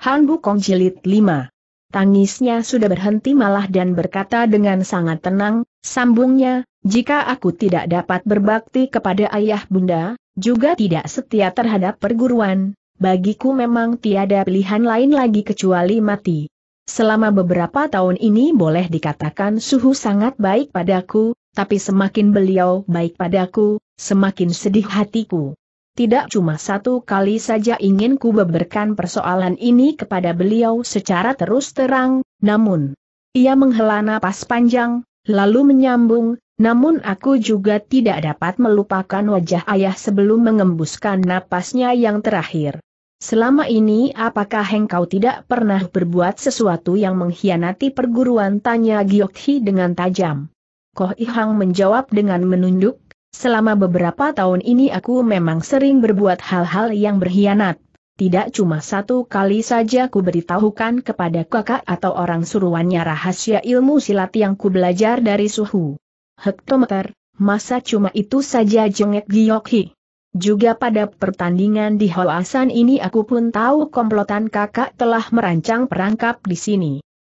Han Bukong Jilid 5. Tangisnya sudah berhenti malah dan berkata dengan sangat tenang, sambungnya, jika aku tidak dapat berbakti kepada ayah bunda, juga tidak setia terhadap perguruan, bagiku memang tiada pilihan lain lagi kecuali mati. Selama beberapa tahun ini boleh dikatakan suhu sangat baik padaku, tapi semakin beliau baik padaku, semakin sedih hatiku tidak cuma satu kali saja ingin ku beberkan persoalan ini kepada beliau secara terus terang, namun ia menghela napas panjang, lalu menyambung, namun aku juga tidak dapat melupakan wajah ayah sebelum mengembuskan napasnya yang terakhir. Selama ini apakah engkau tidak pernah berbuat sesuatu yang mengkhianati perguruan? Tanya Giokhi dengan tajam. Koh Ihang menjawab dengan menunduk, Selama beberapa tahun ini aku memang sering berbuat hal-hal yang berkhianat. Tidak cuma satu kali saja ku beritahukan kepada kakak atau orang suruhannya rahasia ilmu silat yang ku belajar dari suhu. Hektometer, masa cuma itu saja jengek giyokhi. Juga pada pertandingan di Hoasan ini aku pun tahu komplotan kakak telah merancang perangkap di sini.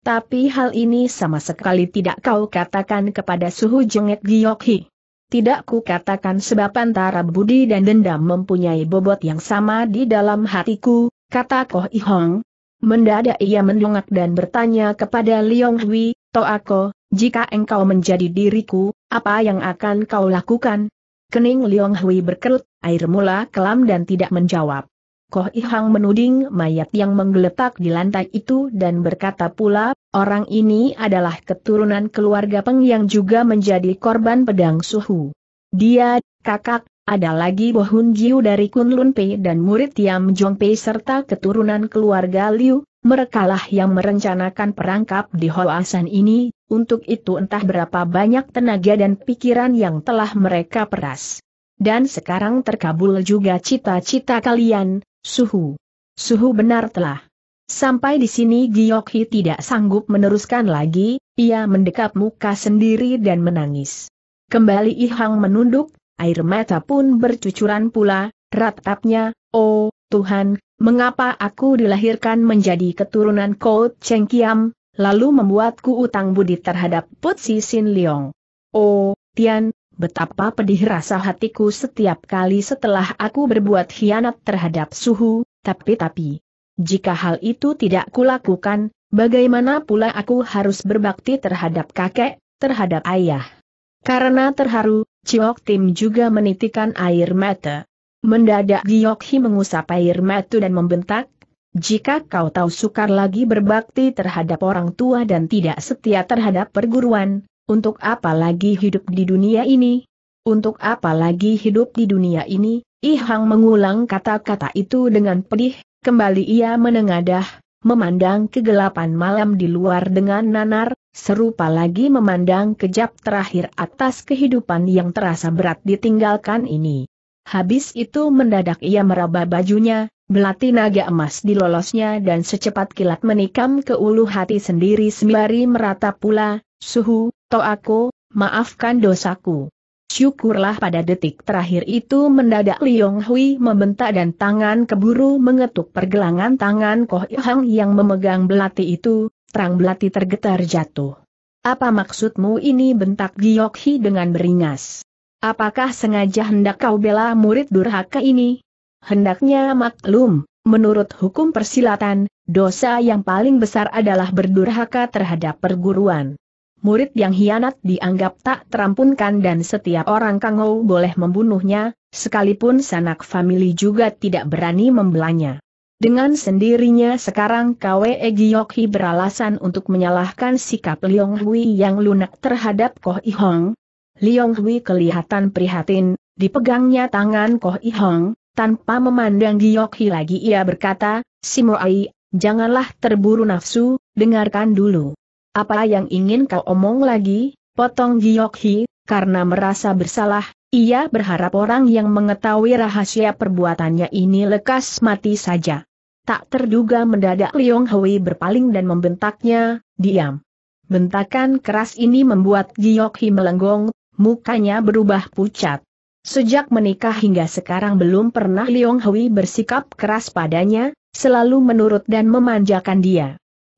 Tapi hal ini sama sekali tidak kau katakan kepada suhu jengek giyokhi. Tidak ku katakan sebab antara budi dan dendam mempunyai bobot yang sama di dalam hatiku, kata Koh Ihong. Mendadak ia mendongak dan bertanya kepada Liong Hui, aku, jika engkau menjadi diriku, apa yang akan kau lakukan? Kening Liong Hui berkerut, air mula kelam dan tidak menjawab. Koh Ihang menuding mayat yang menggeletak di lantai itu dan berkata pula, orang ini adalah keturunan keluarga Peng yang juga menjadi korban pedang suhu. Dia, kakak, ada lagi Bohun Jiu dari Kunlun Pei dan murid Yam Jong Pei serta keturunan keluarga Liu, merekalah yang merencanakan perangkap di Hoasan ini, untuk itu entah berapa banyak tenaga dan pikiran yang telah mereka peras. Dan sekarang terkabul juga cita-cita kalian, Suhu. Suhu benar telah. Sampai di sini Giokhi tidak sanggup meneruskan lagi, ia mendekap muka sendiri dan menangis. Kembali Ihang menunduk, air mata pun bercucuran pula, ratapnya, oh, Tuhan, mengapa aku dilahirkan menjadi keturunan Kout Cheng Kiam, lalu membuatku utang budi terhadap Putsi Sin Leong. Oh, Tian, Betapa pedih rasa hatiku setiap kali setelah aku berbuat hianat terhadap suhu, tapi-tapi. Jika hal itu tidak kulakukan, bagaimana pula aku harus berbakti terhadap kakek, terhadap ayah? Karena terharu, Ciok Tim juga menitikan air mata. Mendadak Giok Hi mengusap air mata dan membentak, jika kau tahu sukar lagi berbakti terhadap orang tua dan tidak setia terhadap perguruan, untuk apa lagi hidup di dunia ini? Untuk apa lagi hidup di dunia ini? Ihang mengulang kata-kata itu dengan pedih, kembali ia menengadah, memandang kegelapan malam di luar dengan nanar, serupa lagi memandang kejap terakhir atas kehidupan yang terasa berat ditinggalkan ini. Habis itu mendadak ia meraba bajunya, belati naga emas dilolosnya dan secepat kilat menikam ke ulu hati sendiri sembari merata pula, suhu, to aku, maafkan dosaku. Syukurlah pada detik terakhir itu mendadak Liong Hui membentak dan tangan keburu mengetuk pergelangan tangan Koh Hang yang memegang belati itu, terang belati tergetar jatuh. Apa maksudmu ini bentak Giok Hi dengan beringas? Apakah sengaja hendak kau bela murid durhaka ini? Hendaknya maklum, menurut hukum persilatan, dosa yang paling besar adalah berdurhaka terhadap perguruan murid yang hianat dianggap tak terampunkan dan setiap orang kangau boleh membunuhnya, sekalipun sanak famili juga tidak berani membelanya. Dengan sendirinya sekarang Kwe Giokhi beralasan untuk menyalahkan sikap Liong Hui yang lunak terhadap Koh Ihong. Hong. Liong Hui kelihatan prihatin, dipegangnya tangan Koh Ihong, tanpa memandang Giokhi lagi ia berkata, Simoai, janganlah terburu nafsu, dengarkan dulu. Apa yang ingin kau omong lagi, potong Giok karena merasa bersalah, ia berharap orang yang mengetahui rahasia perbuatannya ini lekas mati saja. Tak terduga mendadak Liong Hui berpaling dan membentaknya, diam. Bentakan keras ini membuat Giok Hi melenggong, mukanya berubah pucat. Sejak menikah hingga sekarang belum pernah Liong Hui bersikap keras padanya, selalu menurut dan memanjakan dia.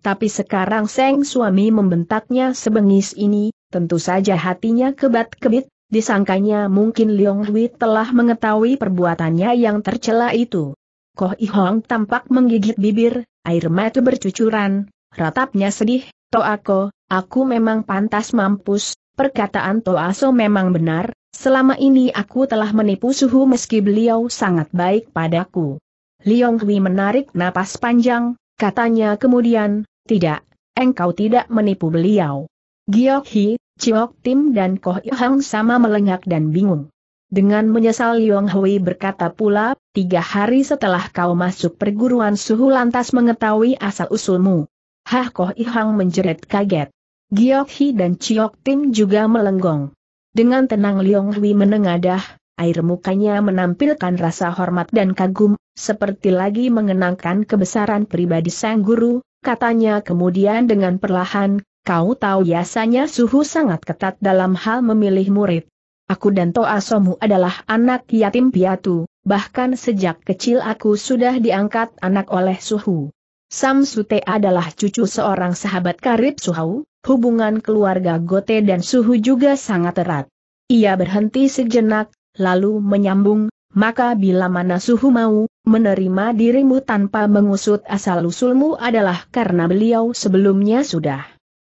Tapi sekarang Seng suami membentaknya sebengis ini, tentu saja hatinya kebat-kebit, disangkanya mungkin Leong Hui telah mengetahui perbuatannya yang tercela itu. Koh Ihong tampak menggigit bibir, air mata bercucuran, ratapnya sedih, Toako, aku memang pantas mampus, perkataan Toaso memang benar, selama ini aku telah menipu suhu meski beliau sangat baik padaku. Leong Hui menarik napas panjang, katanya kemudian, tidak, engkau tidak menipu beliau. Giok Hi, Chiok Tim dan Koh Hang sama melengak dan bingung. Dengan menyesal Yong Hui berkata pula, tiga hari setelah kau masuk perguruan suhu lantas mengetahui asal-usulmu. Hah Koh Ihang menjerit kaget. Giok Hi dan Chiok Tim juga melenggong. Dengan tenang Liong Hui menengadah, air mukanya menampilkan rasa hormat dan kagum, seperti lagi mengenangkan kebesaran pribadi sang guru, katanya kemudian dengan perlahan, kau tahu biasanya suhu sangat ketat dalam hal memilih murid. Aku dan Toa Somu adalah anak yatim piatu, bahkan sejak kecil aku sudah diangkat anak oleh Suhu. Sam Sute adalah cucu seorang sahabat karib Suhu, hubungan keluarga Gote dan Suhu juga sangat erat. Ia berhenti sejenak, lalu menyambung, maka bila mana Suhu mau, Menerima dirimu tanpa mengusut asal-usulmu adalah karena beliau sebelumnya sudah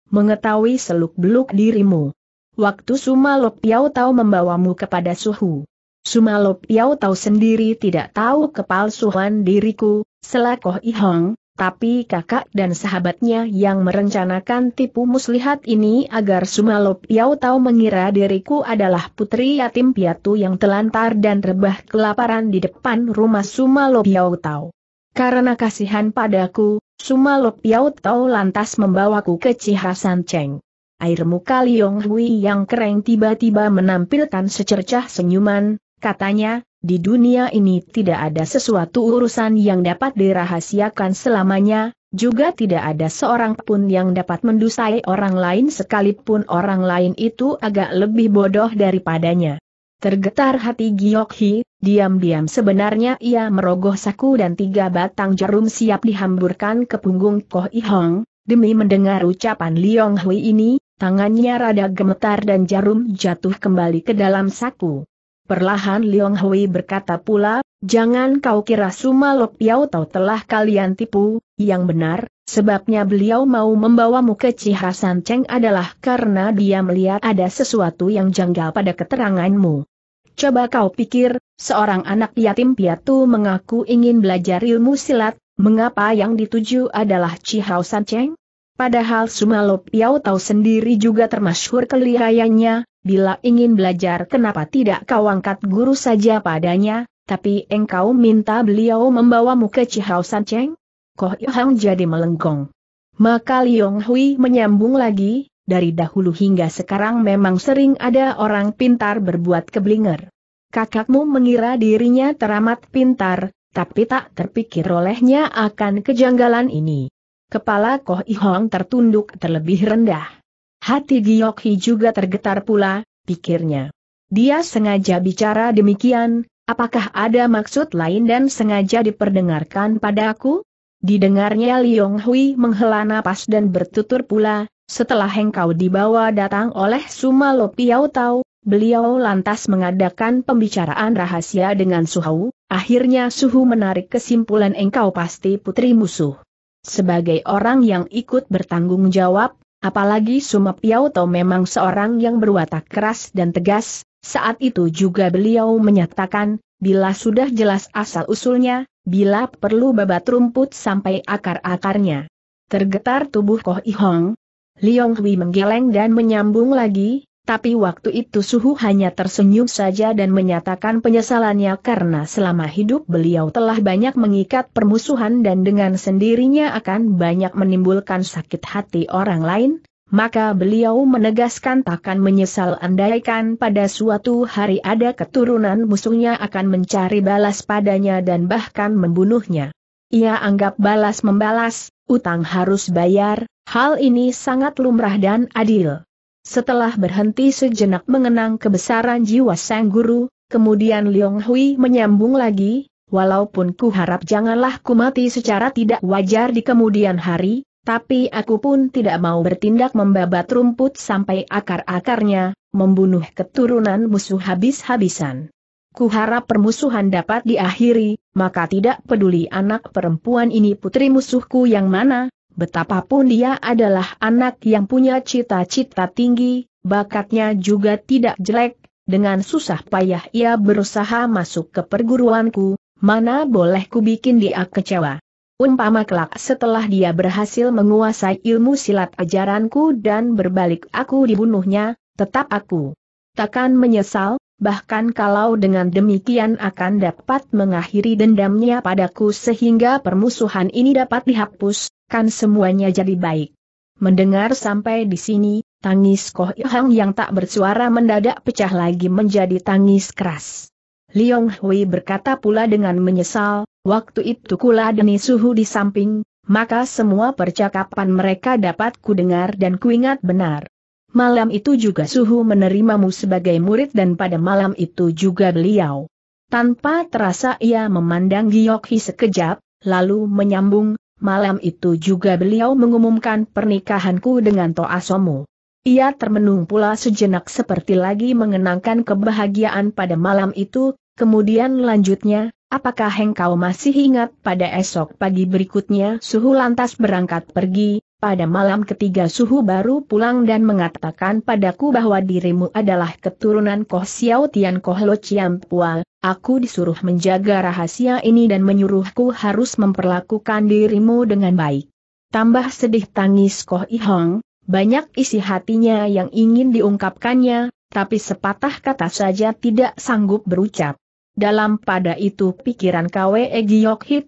mengetahui seluk-beluk dirimu. Waktu Sumalop Yau tahu membawamu kepada suhu. Sumalop Yau tahu sendiri tidak tahu kepalsuhan diriku, selakoh ihong, tapi kakak dan sahabatnya yang merencanakan tipu muslihat ini agar Sumalop Yau tahu mengira diriku adalah putri yatim piatu yang telantar dan rebah kelaparan di depan rumah Sumalop Yau tahu. Karena kasihan padaku, Sumalop Yau tahu lantas membawaku ke Cihasan Cheng. Air muka Liong Hui yang kering tiba-tiba menampilkan secercah senyuman, katanya, di dunia ini tidak ada sesuatu urusan yang dapat dirahasiakan selamanya, juga tidak ada seorang pun yang dapat mendusai orang lain sekalipun orang lain itu agak lebih bodoh daripadanya. Tergetar hati Giokhi, diam-diam sebenarnya ia merogoh saku dan tiga batang jarum siap dihamburkan ke punggung Koh Ihong, demi mendengar ucapan Liong Hui ini, tangannya rada gemetar dan jarum jatuh kembali ke dalam saku. Perlahan Liong Hui berkata pula, jangan kau kira Suma Lok Piao Tau telah kalian tipu, yang benar, sebabnya beliau mau membawamu ke Cihasan Cheng adalah karena dia melihat ada sesuatu yang janggal pada keteranganmu. Coba kau pikir, seorang anak yatim piatu mengaku ingin belajar ilmu silat, mengapa yang dituju adalah Cihasan Cheng? Padahal Lok Piao Tau sendiri juga termasyhur kelihayannya, bila ingin belajar kenapa tidak kau angkat guru saja padanya, tapi engkau minta beliau membawamu ke Cihau San Cheng? Koh Yohang jadi melengkung. Maka Liong Hui menyambung lagi, dari dahulu hingga sekarang memang sering ada orang pintar berbuat keblinger. Kakakmu mengira dirinya teramat pintar, tapi tak terpikir olehnya akan kejanggalan ini. Kepala Koh Ihong tertunduk terlebih rendah. Hati Giokhi juga tergetar pula, pikirnya. Dia sengaja bicara demikian, apakah ada maksud lain dan sengaja diperdengarkan padaku? Didengarnya Liong Hui menghela napas dan bertutur pula, setelah engkau dibawa datang oleh Suma Lopiao Tau, beliau lantas mengadakan pembicaraan rahasia dengan Suhu, akhirnya Suhu menarik kesimpulan engkau pasti putri musuh. Sebagai orang yang ikut bertanggung jawab, Apalagi Suma Piauto memang seorang yang berwatak keras dan tegas, saat itu juga beliau menyatakan, bila sudah jelas asal-usulnya, bila perlu babat rumput sampai akar-akarnya. Tergetar tubuh Koh Ihong. Liong Hui menggeleng dan menyambung lagi, tapi waktu itu Suhu hanya tersenyum saja dan menyatakan penyesalannya karena selama hidup beliau telah banyak mengikat permusuhan dan dengan sendirinya akan banyak menimbulkan sakit hati orang lain, maka beliau menegaskan takkan menyesal andaikan pada suatu hari ada keturunan musuhnya akan mencari balas padanya dan bahkan membunuhnya. Ia anggap balas membalas, utang harus bayar, hal ini sangat lumrah dan adil. Setelah berhenti sejenak mengenang kebesaran jiwa sang guru, kemudian Liong Hui menyambung lagi, walaupun ku harap janganlah ku mati secara tidak wajar di kemudian hari, tapi aku pun tidak mau bertindak membabat rumput sampai akar-akarnya, membunuh keturunan musuh habis-habisan. Ku harap permusuhan dapat diakhiri, maka tidak peduli anak perempuan ini putri musuhku yang mana, Betapapun dia adalah anak yang punya cita-cita tinggi, bakatnya juga tidak jelek, dengan susah payah ia berusaha masuk ke perguruanku, mana boleh ku bikin dia kecewa. Umpama kelak setelah dia berhasil menguasai ilmu silat ajaranku dan berbalik aku dibunuhnya, tetap aku takkan menyesal, bahkan kalau dengan demikian akan dapat mengakhiri dendamnya padaku sehingga permusuhan ini dapat dihapus, akan semuanya jadi baik. Mendengar sampai di sini, tangis Koh Ihang yang tak bersuara mendadak pecah lagi menjadi tangis keras. Liong Hui berkata pula dengan menyesal, waktu itu kula deni suhu di samping, maka semua percakapan mereka dapat kudengar dan kuingat benar. Malam itu juga suhu menerimamu sebagai murid dan pada malam itu juga beliau. Tanpa terasa ia memandang Giyokhi sekejap, lalu menyambung, malam itu juga beliau mengumumkan pernikahanku dengan Toasomu. Ia termenung pula sejenak seperti lagi mengenangkan kebahagiaan pada malam itu, kemudian lanjutnya, apakah engkau masih ingat pada esok pagi berikutnya suhu lantas berangkat pergi, pada malam ketiga Suhu baru pulang dan mengatakan padaku bahwa dirimu adalah keturunan Koh Xiao Tian Koh Lo Chiam Pual, aku disuruh menjaga rahasia ini dan menyuruhku harus memperlakukan dirimu dengan baik. Tambah sedih tangis Koh Ihong, banyak isi hatinya yang ingin diungkapkannya, tapi sepatah kata saja tidak sanggup berucap. Dalam pada itu pikiran Kwe Hi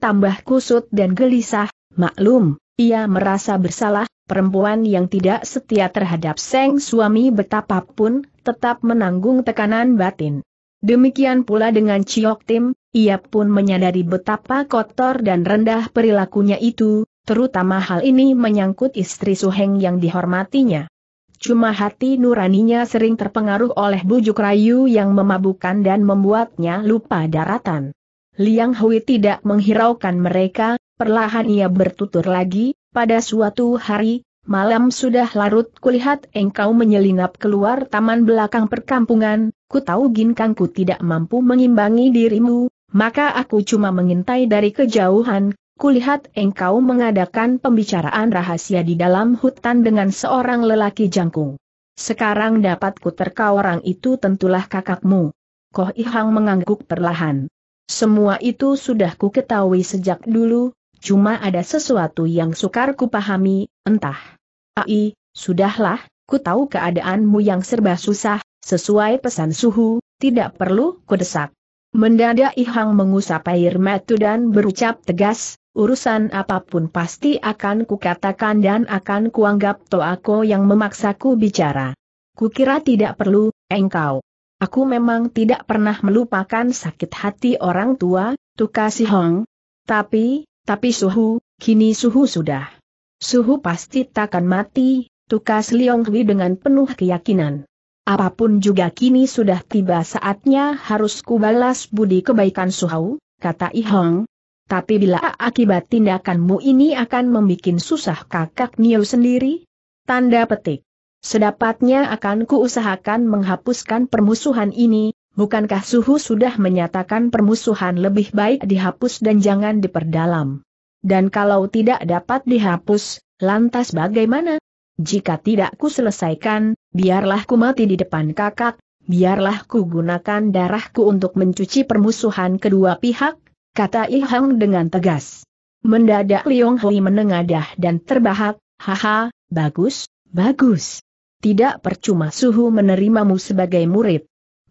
tambah kusut dan gelisah, maklum, ia merasa bersalah, perempuan yang tidak setia terhadap sang suami betapapun, tetap menanggung tekanan batin. Demikian pula dengan Ciok Tim, ia pun menyadari betapa kotor dan rendah perilakunya itu, terutama hal ini menyangkut istri Suheng yang dihormatinya. Cuma hati nuraninya sering terpengaruh oleh bujuk rayu yang memabukkan dan membuatnya lupa daratan. Liang Hui tidak menghiraukan mereka, Perlahan ia bertutur lagi, pada suatu hari, malam sudah larut kulihat engkau menyelinap keluar taman belakang perkampungan, ku tahu ginkangku tidak mampu mengimbangi dirimu, maka aku cuma mengintai dari kejauhan, kulihat engkau mengadakan pembicaraan rahasia di dalam hutan dengan seorang lelaki jangkung. Sekarang dapat ku terka orang itu tentulah kakakmu. Koh Ihang mengangguk perlahan. Semua itu sudah ku ketahui sejak dulu, Cuma ada sesuatu yang sukar kupahami, entah. Ai, sudahlah, ku tahu keadaanmu yang serba susah, sesuai pesan suhu, tidak perlu kudesak. Mendadak Ihang mengusap air mata dan berucap tegas, urusan apapun pasti akan kukatakan dan akan kuanggap aku yang memaksaku bicara. Kukira tidak perlu, engkau. Aku memang tidak pernah melupakan sakit hati orang tua, tukasi Hong. Tapi, tapi suhu, kini suhu sudah. Suhu pasti takkan mati, tukas Liong Hui dengan penuh keyakinan. Apapun juga kini sudah tiba saatnya harus kubalas budi kebaikan Suhu, kata Ihong. Tapi bila akibat tindakanmu ini akan membuat susah kakak Nio sendiri? Tanda petik. Sedapatnya akan kuusahakan menghapuskan permusuhan ini, bukankah suhu sudah menyatakan permusuhan lebih baik dihapus dan jangan diperdalam? Dan kalau tidak dapat dihapus, lantas bagaimana? Jika tidak ku selesaikan, biarlah ku mati di depan kakak, biarlah ku gunakan darahku untuk mencuci permusuhan kedua pihak, kata Ihang dengan tegas. Mendadak Liong Hui menengadah dan terbahak, haha, bagus, bagus. Tidak percuma Suhu menerimamu sebagai murid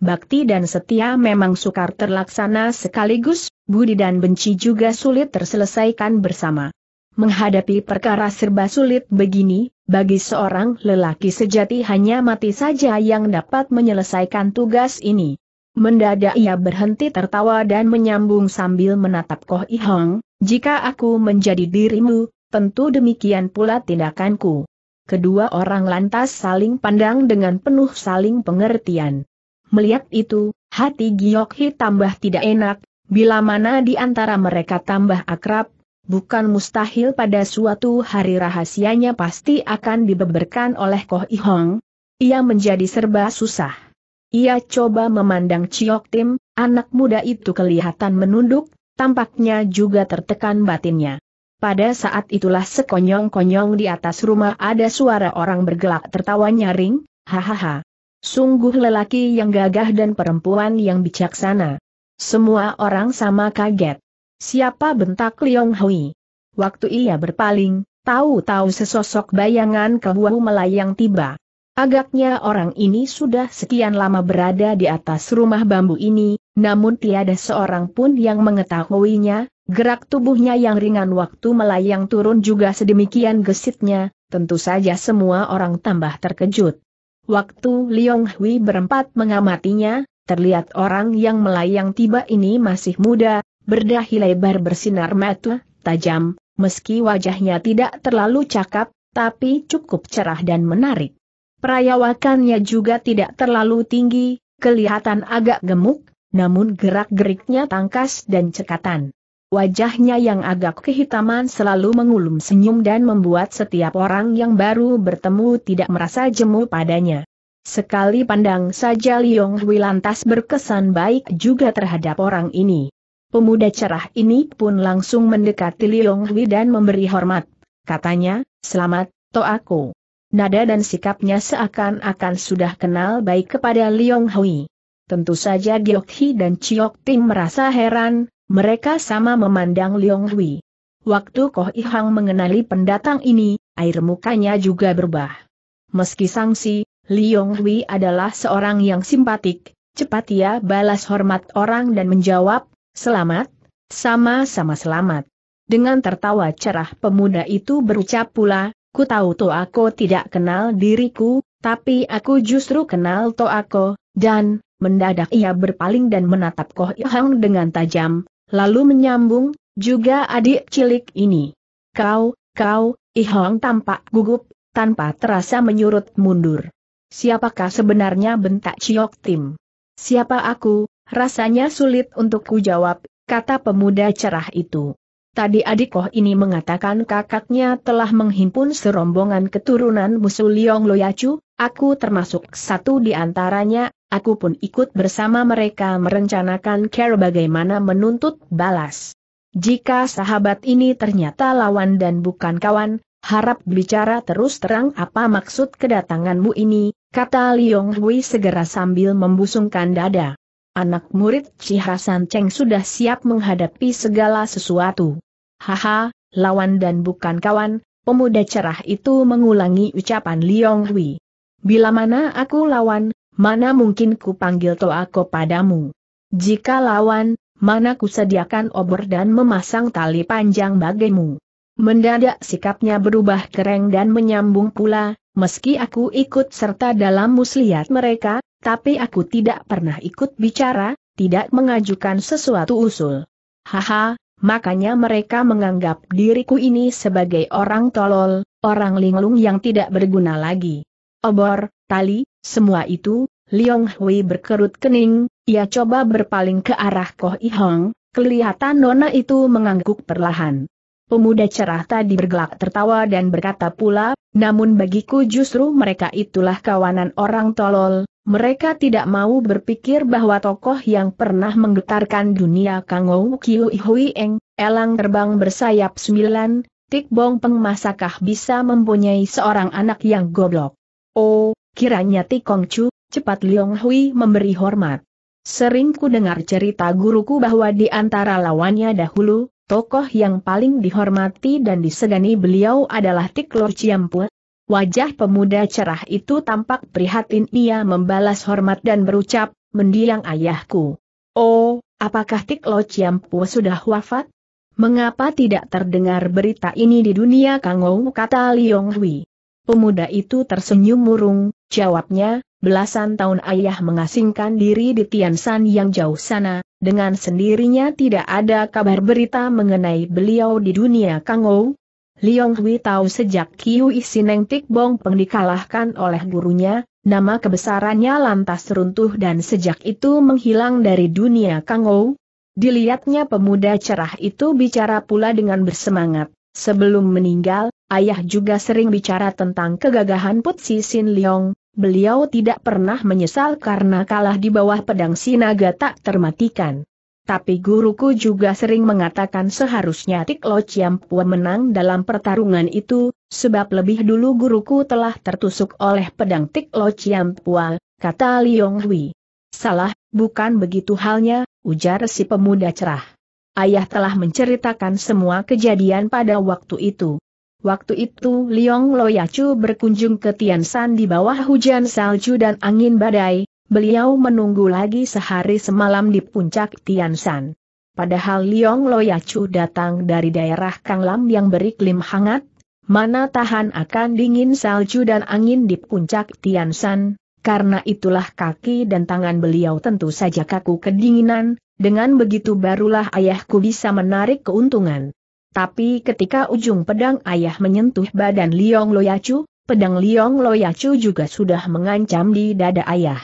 bakti dan setia memang sukar terlaksana sekaligus, budi dan benci juga sulit terselesaikan bersama. Menghadapi perkara serba sulit begini, bagi seorang lelaki sejati hanya mati saja yang dapat menyelesaikan tugas ini. Mendadak ia berhenti tertawa dan menyambung sambil menatap Koh Ihong, jika aku menjadi dirimu, tentu demikian pula tindakanku. Kedua orang lantas saling pandang dengan penuh saling pengertian. Melihat itu, hati Giokhi tambah tidak enak, bila mana di antara mereka tambah akrab, bukan mustahil pada suatu hari rahasianya pasti akan dibeberkan oleh Koh Ihong. Ia menjadi serba susah. Ia coba memandang Ciok Tim, anak muda itu kelihatan menunduk, tampaknya juga tertekan batinnya. Pada saat itulah sekonyong-konyong di atas rumah ada suara orang bergelak tertawa nyaring, hahaha. Sungguh lelaki yang gagah dan perempuan yang bijaksana. Semua orang sama kaget. Siapa bentak Liong Hui? Waktu ia berpaling, tahu-tahu sesosok bayangan kebuahu melayang tiba. Agaknya orang ini sudah sekian lama berada di atas rumah bambu ini, namun tiada seorang pun yang mengetahuinya, gerak tubuhnya yang ringan waktu melayang turun juga sedemikian gesitnya, tentu saja semua orang tambah terkejut. Waktu Liong Hui berempat mengamatinya, terlihat orang yang melayang tiba ini masih muda, berdahi lebar bersinar mata, tajam, meski wajahnya tidak terlalu cakap, tapi cukup cerah dan menarik. Perayawakannya juga tidak terlalu tinggi, kelihatan agak gemuk, namun gerak-geriknya tangkas dan cekatan. Wajahnya yang agak kehitaman selalu mengulum senyum dan membuat setiap orang yang baru bertemu tidak merasa jemu padanya. Sekali pandang saja Liong Hui lantas berkesan baik juga terhadap orang ini. Pemuda cerah ini pun langsung mendekati Liong Hui dan memberi hormat. Katanya, selamat, to aku. Nada dan sikapnya seakan-akan sudah kenal baik kepada Liong Hui. Tentu saja Giok Hi dan Chiok Tim merasa heran, mereka sama memandang Liong Hui. Waktu Koh Ihang mengenali pendatang ini, air mukanya juga berubah. Meski sangsi, Liong Hui adalah seorang yang simpatik, cepat ia balas hormat orang dan menjawab, selamat, sama-sama selamat. Dengan tertawa cerah pemuda itu berucap pula, ku tahu to aku tidak kenal diriku, tapi aku justru kenal to aku, dan, mendadak ia berpaling dan menatap Koh Ihang dengan tajam, lalu menyambung, juga adik cilik ini. Kau, kau, Ihong tampak gugup, tanpa terasa menyurut mundur. Siapakah sebenarnya bentak Ciok Tim? Siapa aku, rasanya sulit untuk ku jawab, kata pemuda cerah itu. Tadi adik Koh ini mengatakan kakaknya telah menghimpun serombongan keturunan musuh Liong Loyacu, aku termasuk satu di antaranya, aku pun ikut bersama mereka merencanakan care bagaimana menuntut balas. Jika sahabat ini ternyata lawan dan bukan kawan, harap bicara terus terang apa maksud kedatanganmu ini, kata Liong Hui segera sambil membusungkan dada. Anak murid Cihasan Cheng sudah siap menghadapi segala sesuatu. Haha, lawan dan bukan kawan, pemuda cerah itu mengulangi ucapan Liong Hui. Bila mana aku lawan, mana mungkin ku panggil Toako padamu. Jika lawan, mana ku sediakan obor dan memasang tali panjang bagimu. Mendadak sikapnya berubah kereng dan menyambung pula, meski aku ikut serta dalam muslihat mereka, tapi aku tidak pernah ikut bicara, tidak mengajukan sesuatu usul. Haha, makanya mereka menganggap diriku ini sebagai orang tolol, orang linglung yang tidak berguna lagi. Obor, tali, semua itu, Liong Hui berkerut kening, ia coba berpaling ke arah Koh Ihong, kelihatan nona itu mengangguk perlahan. Pemuda cerah tadi bergelak tertawa dan berkata pula, namun bagiku justru mereka itulah kawanan orang tolol, mereka tidak mau berpikir bahwa tokoh yang pernah menggetarkan dunia Kangou Kiu Hui Eng, elang terbang bersayap sembilan, Tik Bong Peng masakah bisa mempunyai seorang anak yang goblok. Oh, kiranya Tik Kong Chu, cepat Leong Hui memberi hormat. Sering ku dengar cerita guruku bahwa di antara lawannya dahulu, Tokoh yang paling dihormati dan disegani beliau adalah Tiklor Ciampu. Wajah pemuda cerah itu tampak prihatin ia membalas hormat dan berucap, mendiang ayahku. Oh, apakah Tiklo Ciampu sudah wafat? Mengapa tidak terdengar berita ini di dunia Kangou kata Liong Hui. Pemuda itu tersenyum murung, jawabnya, belasan tahun ayah mengasingkan diri di Tian Tiansan yang jauh sana, dengan sendirinya tidak ada kabar berita mengenai beliau di dunia Kangou. Liong Hui tahu sejak Kiu Isineng Tikbong Peng dikalahkan oleh gurunya, nama kebesarannya lantas runtuh dan sejak itu menghilang dari dunia Kangou. Dilihatnya pemuda cerah itu bicara pula dengan bersemangat. Sebelum meninggal, ayah juga sering bicara tentang kegagahan Putsi Sin Liong, beliau tidak pernah menyesal karena kalah di bawah pedang sinaga tak termatikan. Tapi guruku juga sering mengatakan seharusnya Tiklo Chiampua menang dalam pertarungan itu, sebab lebih dulu guruku telah tertusuk oleh pedang Tiklo Chiampua, kata Liong Hui. Salah, bukan begitu halnya, ujar si pemuda cerah. Ayah telah menceritakan semua kejadian pada waktu itu. Waktu itu Liong Loyacu berkunjung ke Tiansan di bawah hujan salju dan angin badai, beliau menunggu lagi sehari semalam di puncak Tiansan. Padahal Liong Loyacu datang dari daerah Kanglam yang beriklim hangat, mana tahan akan dingin salju dan angin di puncak Tiansan, karena itulah kaki dan tangan beliau tentu saja kaku kedinginan, dengan begitu barulah ayahku bisa menarik keuntungan. Tapi ketika ujung pedang ayah menyentuh badan Liong Loyacu, pedang Liong Loyacu juga sudah mengancam di dada ayah.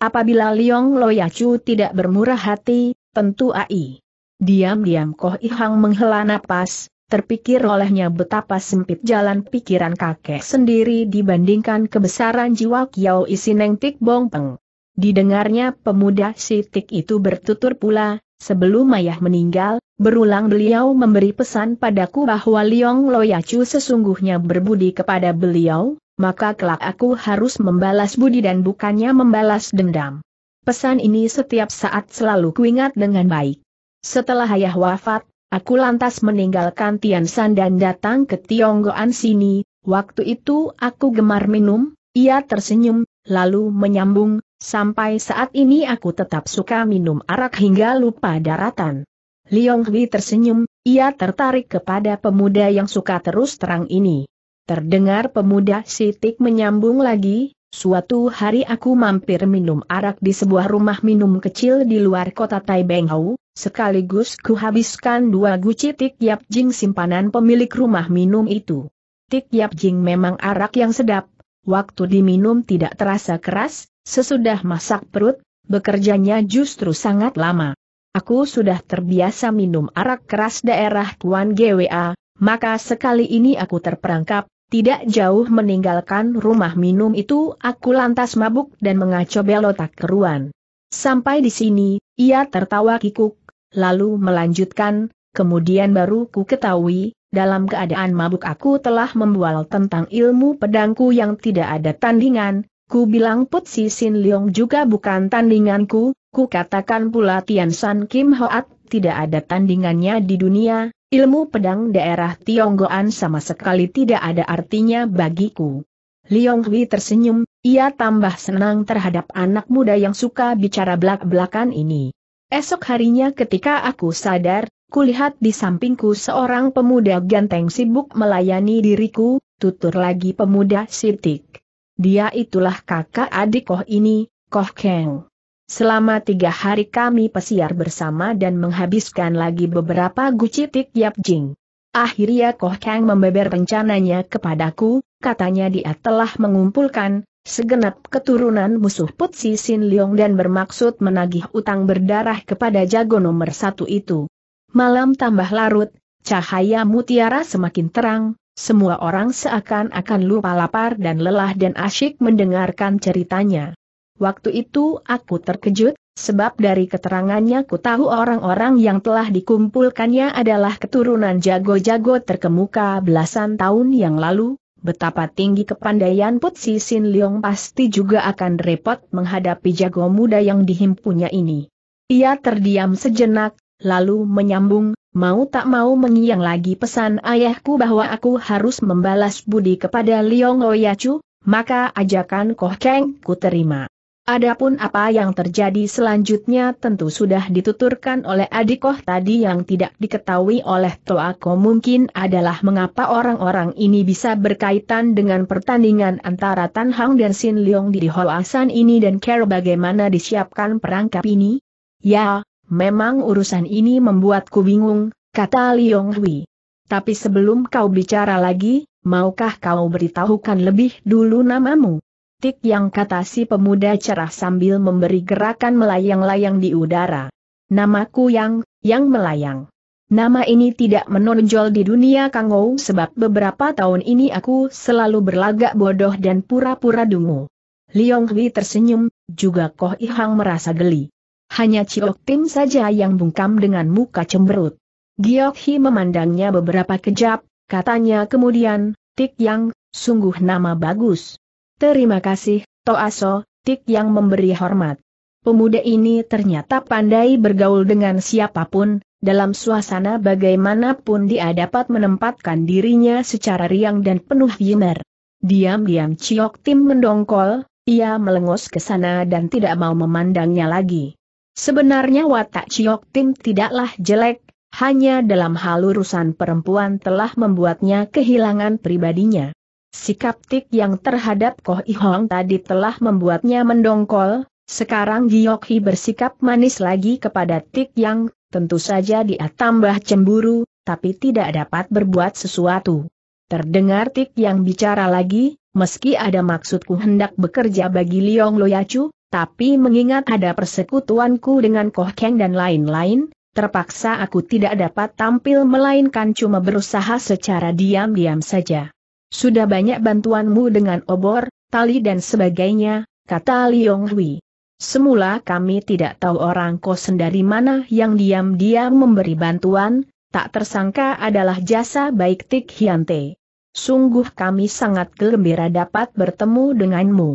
Apabila Liong Loyacu tidak bermurah hati, tentu AI. Diam-diam Koh Ihang menghela napas, terpikir olehnya betapa sempit jalan pikiran kakek sendiri dibandingkan kebesaran jiwa Kiao Isineng Tik Bong Peng. Didengarnya pemuda si Tik itu bertutur pula, sebelum ayah meninggal, Berulang beliau memberi pesan padaku bahwa Liong Loyacu sesungguhnya berbudi kepada beliau, maka kelak aku harus membalas budi dan bukannya membalas dendam. Pesan ini setiap saat selalu kuingat dengan baik. Setelah ayah wafat, aku lantas meninggalkan Tian Shan dan datang ke Tionggoan sini, waktu itu aku gemar minum, ia tersenyum, lalu menyambung, sampai saat ini aku tetap suka minum arak hingga lupa daratan. Liong Hui tersenyum, ia tertarik kepada pemuda yang suka terus terang ini. Terdengar pemuda sitik menyambung lagi, suatu hari aku mampir minum arak di sebuah rumah minum kecil di luar kota Tai Hau, sekaligus kuhabiskan dua guci tik yap jing simpanan pemilik rumah minum itu. Tik yap jing memang arak yang sedap, waktu diminum tidak terasa keras, sesudah masak perut, bekerjanya justru sangat lama. Aku sudah terbiasa minum arak keras daerah Tuan GWA, maka sekali ini aku terperangkap, tidak jauh meninggalkan rumah minum itu aku lantas mabuk dan mengacau belotak keruan. Sampai di sini, ia tertawa kikuk, lalu melanjutkan, kemudian baru ku ketahui, dalam keadaan mabuk aku telah membual tentang ilmu pedangku yang tidak ada tandingan, ku bilang Putsi Sin Leong juga bukan tandinganku, Ku katakan pula Tian San Kim Hoat, tidak ada tandingannya di dunia, ilmu pedang daerah Tionggoan sama sekali tidak ada artinya bagiku. Liong Hui tersenyum, ia tambah senang terhadap anak muda yang suka bicara belak-belakan ini. Esok harinya ketika aku sadar, kulihat di sampingku seorang pemuda ganteng sibuk melayani diriku, tutur lagi pemuda sitik. Dia itulah kakak adik Koh ini, Koh Keng. Selama tiga hari kami pesiar bersama dan menghabiskan lagi beberapa gucitik Yap Jing. Akhirnya Koh Kang membeber rencananya kepadaku, katanya dia telah mengumpulkan segenap keturunan musuh Putsi Sin Leong dan bermaksud menagih utang berdarah kepada jago nomor satu itu. Malam tambah larut, cahaya mutiara semakin terang, semua orang seakan-akan lupa lapar dan lelah dan asyik mendengarkan ceritanya. Waktu itu aku terkejut, sebab dari keterangannya ku tahu orang-orang yang telah dikumpulkannya adalah keturunan jago-jago terkemuka belasan tahun yang lalu, betapa tinggi kepandaian Putsi Sin Leong pasti juga akan repot menghadapi jago muda yang dihimpunnya ini. Ia terdiam sejenak, lalu menyambung, mau tak mau mengiang lagi pesan ayahku bahwa aku harus membalas budi kepada Leong Oyacu, maka ajakan Koh Keng ku terima. Adapun apa yang terjadi selanjutnya tentu sudah dituturkan oleh Adikoh tadi yang tidak diketahui oleh Toako mungkin adalah mengapa orang-orang ini bisa berkaitan dengan pertandingan antara Tan Hang dan Sin Leong di Hoasan ini dan care bagaimana disiapkan perangkap ini? Ya, memang urusan ini membuatku bingung, kata Leong Hui. Tapi sebelum kau bicara lagi, maukah kau beritahukan lebih dulu namamu? Tik yang kata si pemuda cerah sambil memberi gerakan melayang-layang di udara. Namaku yang, yang melayang. Nama ini tidak menonjol di dunia Kangou sebab beberapa tahun ini aku selalu berlagak bodoh dan pura-pura dungu. Liong Hui tersenyum, juga Koh Ihang merasa geli. Hanya Chiok Tim saja yang bungkam dengan muka cemberut. Giok Hi memandangnya beberapa kejap, katanya kemudian, Tik Yang, sungguh nama bagus. Terima kasih, Toaso, Tik yang memberi hormat. Pemuda ini ternyata pandai bergaul dengan siapapun, dalam suasana bagaimanapun dia dapat menempatkan dirinya secara riang dan penuh humor. Diam-diam Ciok Tim mendongkol, ia melengos ke sana dan tidak mau memandangnya lagi. Sebenarnya watak Ciok Tim tidaklah jelek, hanya dalam hal urusan perempuan telah membuatnya kehilangan pribadinya. Sikap Tik yang terhadap Koh Ihong tadi telah membuatnya mendongkol, sekarang Giok Hi bersikap manis lagi kepada Tik yang, tentu saja dia tambah cemburu, tapi tidak dapat berbuat sesuatu. Terdengar Tik yang bicara lagi, meski ada maksudku hendak bekerja bagi Liong Loyacu, tapi mengingat ada persekutuanku dengan Koh Keng dan lain-lain, terpaksa aku tidak dapat tampil melainkan cuma berusaha secara diam-diam saja. Sudah banyak bantuanmu dengan obor, tali dan sebagainya, kata Liong Hui. Semula kami tidak tahu orang kosen dari mana yang diam-diam memberi bantuan, tak tersangka adalah jasa baik Tik Hyante. Sungguh kami sangat gembira dapat bertemu denganmu.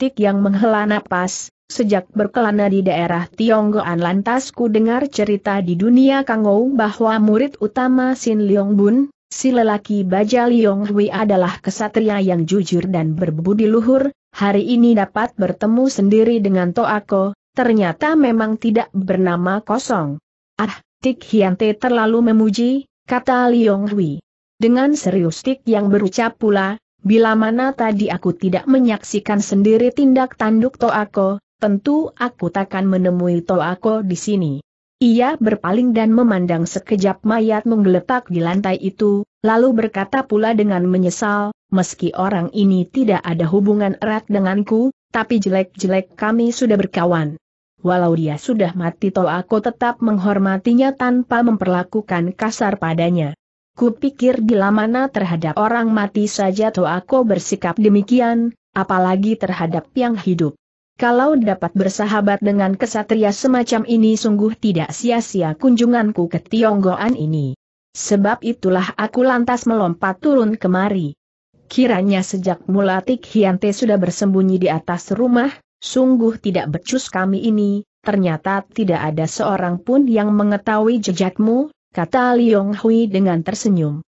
Tik yang menghela napas, Sejak berkelana di daerah Tionggoan lantas ku dengar cerita di dunia Kangou bahwa murid utama Sin Leong Bun, si lelaki Baja Liong Hui adalah kesatria yang jujur dan berbudi luhur, hari ini dapat bertemu sendiri dengan Toako, ternyata memang tidak bernama kosong. Ah, Tik Hiante terlalu memuji, kata Liong Hui. Dengan serius Tik yang berucap pula, bila mana tadi aku tidak menyaksikan sendiri tindak tanduk Toako, tentu aku takkan menemui Toako di sini. Ia berpaling dan memandang sekejap mayat menggeletak di lantai itu, lalu berkata pula dengan menyesal, meski orang ini tidak ada hubungan erat denganku, tapi jelek-jelek kami sudah berkawan. Walau dia sudah mati toh aku tetap menghormatinya tanpa memperlakukan kasar padanya. Kupikir bila mana terhadap orang mati saja toh aku bersikap demikian, apalagi terhadap yang hidup. Kalau dapat bersahabat dengan kesatria semacam ini sungguh tidak sia-sia kunjunganku ke Tionggoan ini. Sebab itulah aku lantas melompat turun kemari. Kiranya sejak mula Tik Hiante sudah bersembunyi di atas rumah, sungguh tidak becus kami ini, ternyata tidak ada seorang pun yang mengetahui jejakmu, kata Liong Hui dengan tersenyum.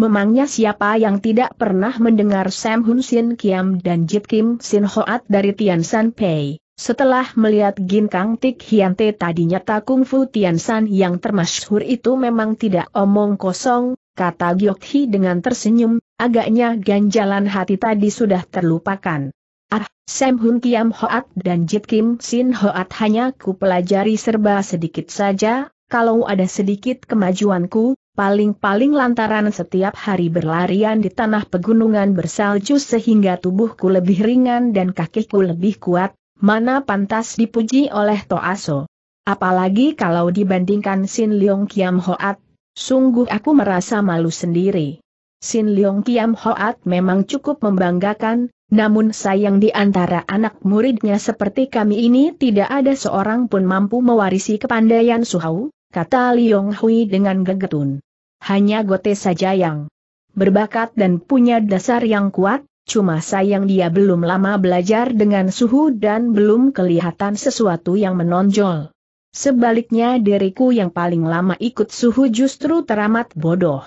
Memangnya siapa yang tidak pernah mendengar Sam Hun Sin Kiam dan Jit Kim Sin Hoat dari Tian San Pei? Setelah melihat Gin Kang Tik Hian Te tadinya Takung Fu Tian San yang termasyhur itu memang tidak omong kosong, kata Giok Hi dengan tersenyum, agaknya ganjalan hati tadi sudah terlupakan. Ah, Sam Hun Kiam Hoat dan Jit Kim Sin Hoat hanya ku pelajari serba sedikit saja, kalau ada sedikit kemajuanku, paling-paling lantaran setiap hari berlarian di tanah pegunungan bersalju sehingga tubuhku lebih ringan dan kakiku lebih kuat, mana pantas dipuji oleh Toaso. Apalagi kalau dibandingkan Sin Leong Kiam Hoat, sungguh aku merasa malu sendiri. Sin Leong Kiam Hoat memang cukup membanggakan, namun sayang di antara anak muridnya seperti kami ini tidak ada seorang pun mampu mewarisi kepandaian Suhau, kata Liong Hui dengan gegetun. Hanya Gote saja yang berbakat dan punya dasar yang kuat, cuma sayang dia belum lama belajar dengan suhu dan belum kelihatan sesuatu yang menonjol. Sebaliknya diriku yang paling lama ikut suhu justru teramat bodoh.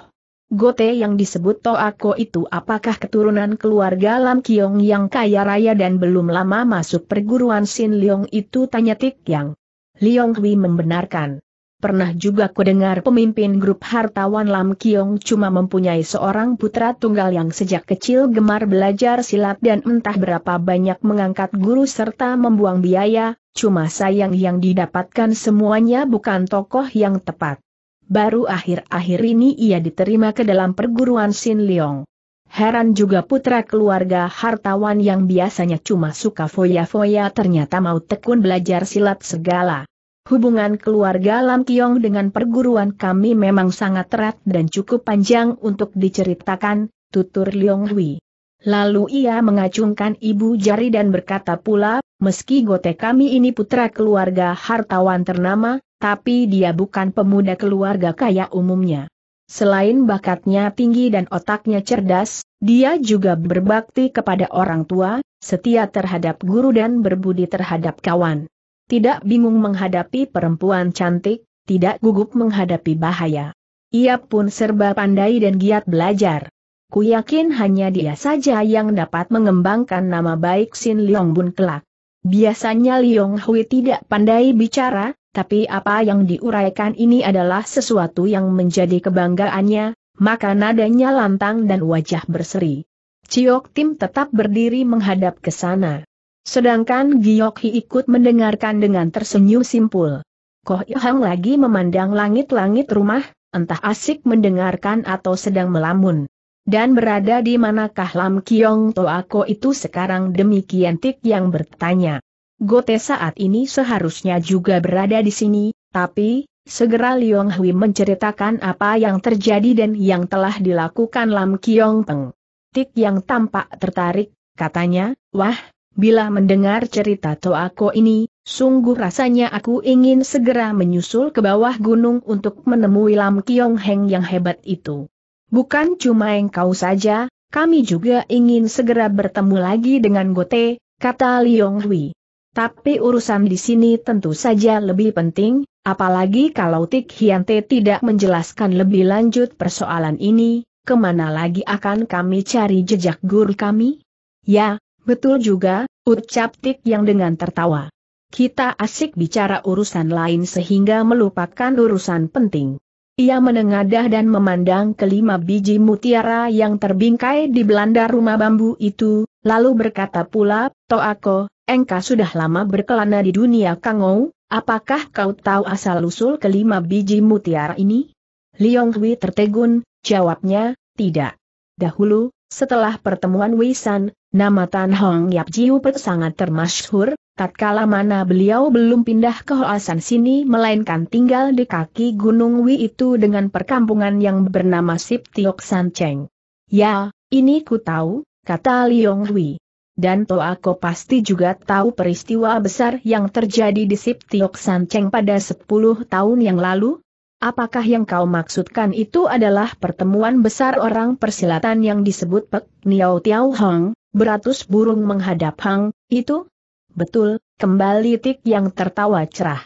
Gote yang disebut Toako itu apakah keturunan keluarga Lam Kiong yang kaya raya dan belum lama masuk perguruan Sin Leong itu tanya Tik Yang. Leong Hui membenarkan. Pernah juga kudengar pemimpin grup hartawan Lam Kiong cuma mempunyai seorang putra tunggal yang sejak kecil gemar belajar silat dan entah berapa banyak mengangkat guru serta membuang biaya, cuma sayang yang didapatkan semuanya bukan tokoh yang tepat. Baru akhir-akhir ini ia diterima ke dalam perguruan Sin Leong. Heran juga putra keluarga hartawan yang biasanya cuma suka foya-foya ternyata mau tekun belajar silat segala. Hubungan keluarga Lam Kiong dengan perguruan kami memang sangat erat dan cukup panjang untuk diceritakan, tutur Liong Hui. Lalu ia mengacungkan ibu jari dan berkata pula, meski gote kami ini putra keluarga hartawan ternama, tapi dia bukan pemuda keluarga kaya umumnya. Selain bakatnya tinggi dan otaknya cerdas, dia juga berbakti kepada orang tua, setia terhadap guru dan berbudi terhadap kawan tidak bingung menghadapi perempuan cantik, tidak gugup menghadapi bahaya. Ia pun serba pandai dan giat belajar. Ku yakin hanya dia saja yang dapat mengembangkan nama baik Sin Leong Bun kelak. Biasanya Leong Hui tidak pandai bicara, tapi apa yang diuraikan ini adalah sesuatu yang menjadi kebanggaannya, maka nadanya lantang dan wajah berseri. Ciok Tim tetap berdiri menghadap ke sana. Sedangkan Giokhi ikut mendengarkan dengan tersenyum simpul. Koh Ihang lagi memandang langit-langit rumah, entah asik mendengarkan atau sedang melamun. Dan berada di manakah Lam Kiong Toako itu sekarang demikian Tik yang bertanya. Gote saat ini seharusnya juga berada di sini, tapi, segera Liong Hui menceritakan apa yang terjadi dan yang telah dilakukan Lam Kiong Peng. Tik yang tampak tertarik, katanya, wah, Bila mendengar cerita Toako ini, sungguh rasanya aku ingin segera menyusul ke bawah gunung untuk menemui Lam Kiong Heng yang hebat itu. Bukan cuma engkau saja, kami juga ingin segera bertemu lagi dengan Gote, kata Liong Hui. Tapi urusan di sini tentu saja lebih penting, apalagi kalau Tik Hiante tidak menjelaskan lebih lanjut persoalan ini, kemana lagi akan kami cari jejak guru kami? Ya, Betul juga, ucap Tik yang dengan tertawa. Kita asik bicara urusan lain sehingga melupakan urusan penting. Ia menengadah dan memandang kelima biji mutiara yang terbingkai di belanda rumah bambu itu, lalu berkata pula, Toako, engkau sudah lama berkelana di dunia kangou, apakah kau tahu asal-usul kelima biji mutiara ini? Liong Hui tertegun, jawabnya, tidak. Dahulu, setelah pertemuan Wei San. Nama Tan Hong Yap Jiu Pet sangat termasyhur, tatkala mana beliau belum pindah ke Hoasan sini melainkan tinggal di kaki Gunung Wi itu dengan perkampungan yang bernama Sip Tiok San Cheng. Ya, ini ku tahu, kata Liong Wi. Dan to aku pasti juga tahu peristiwa besar yang terjadi di Sip Tiok San Cheng pada 10 tahun yang lalu, Apakah yang kau maksudkan itu adalah pertemuan besar orang persilatan yang disebut Pek Niao Tiao Hong, beratus burung menghadap hang, itu? Betul, kembali Tik yang tertawa cerah.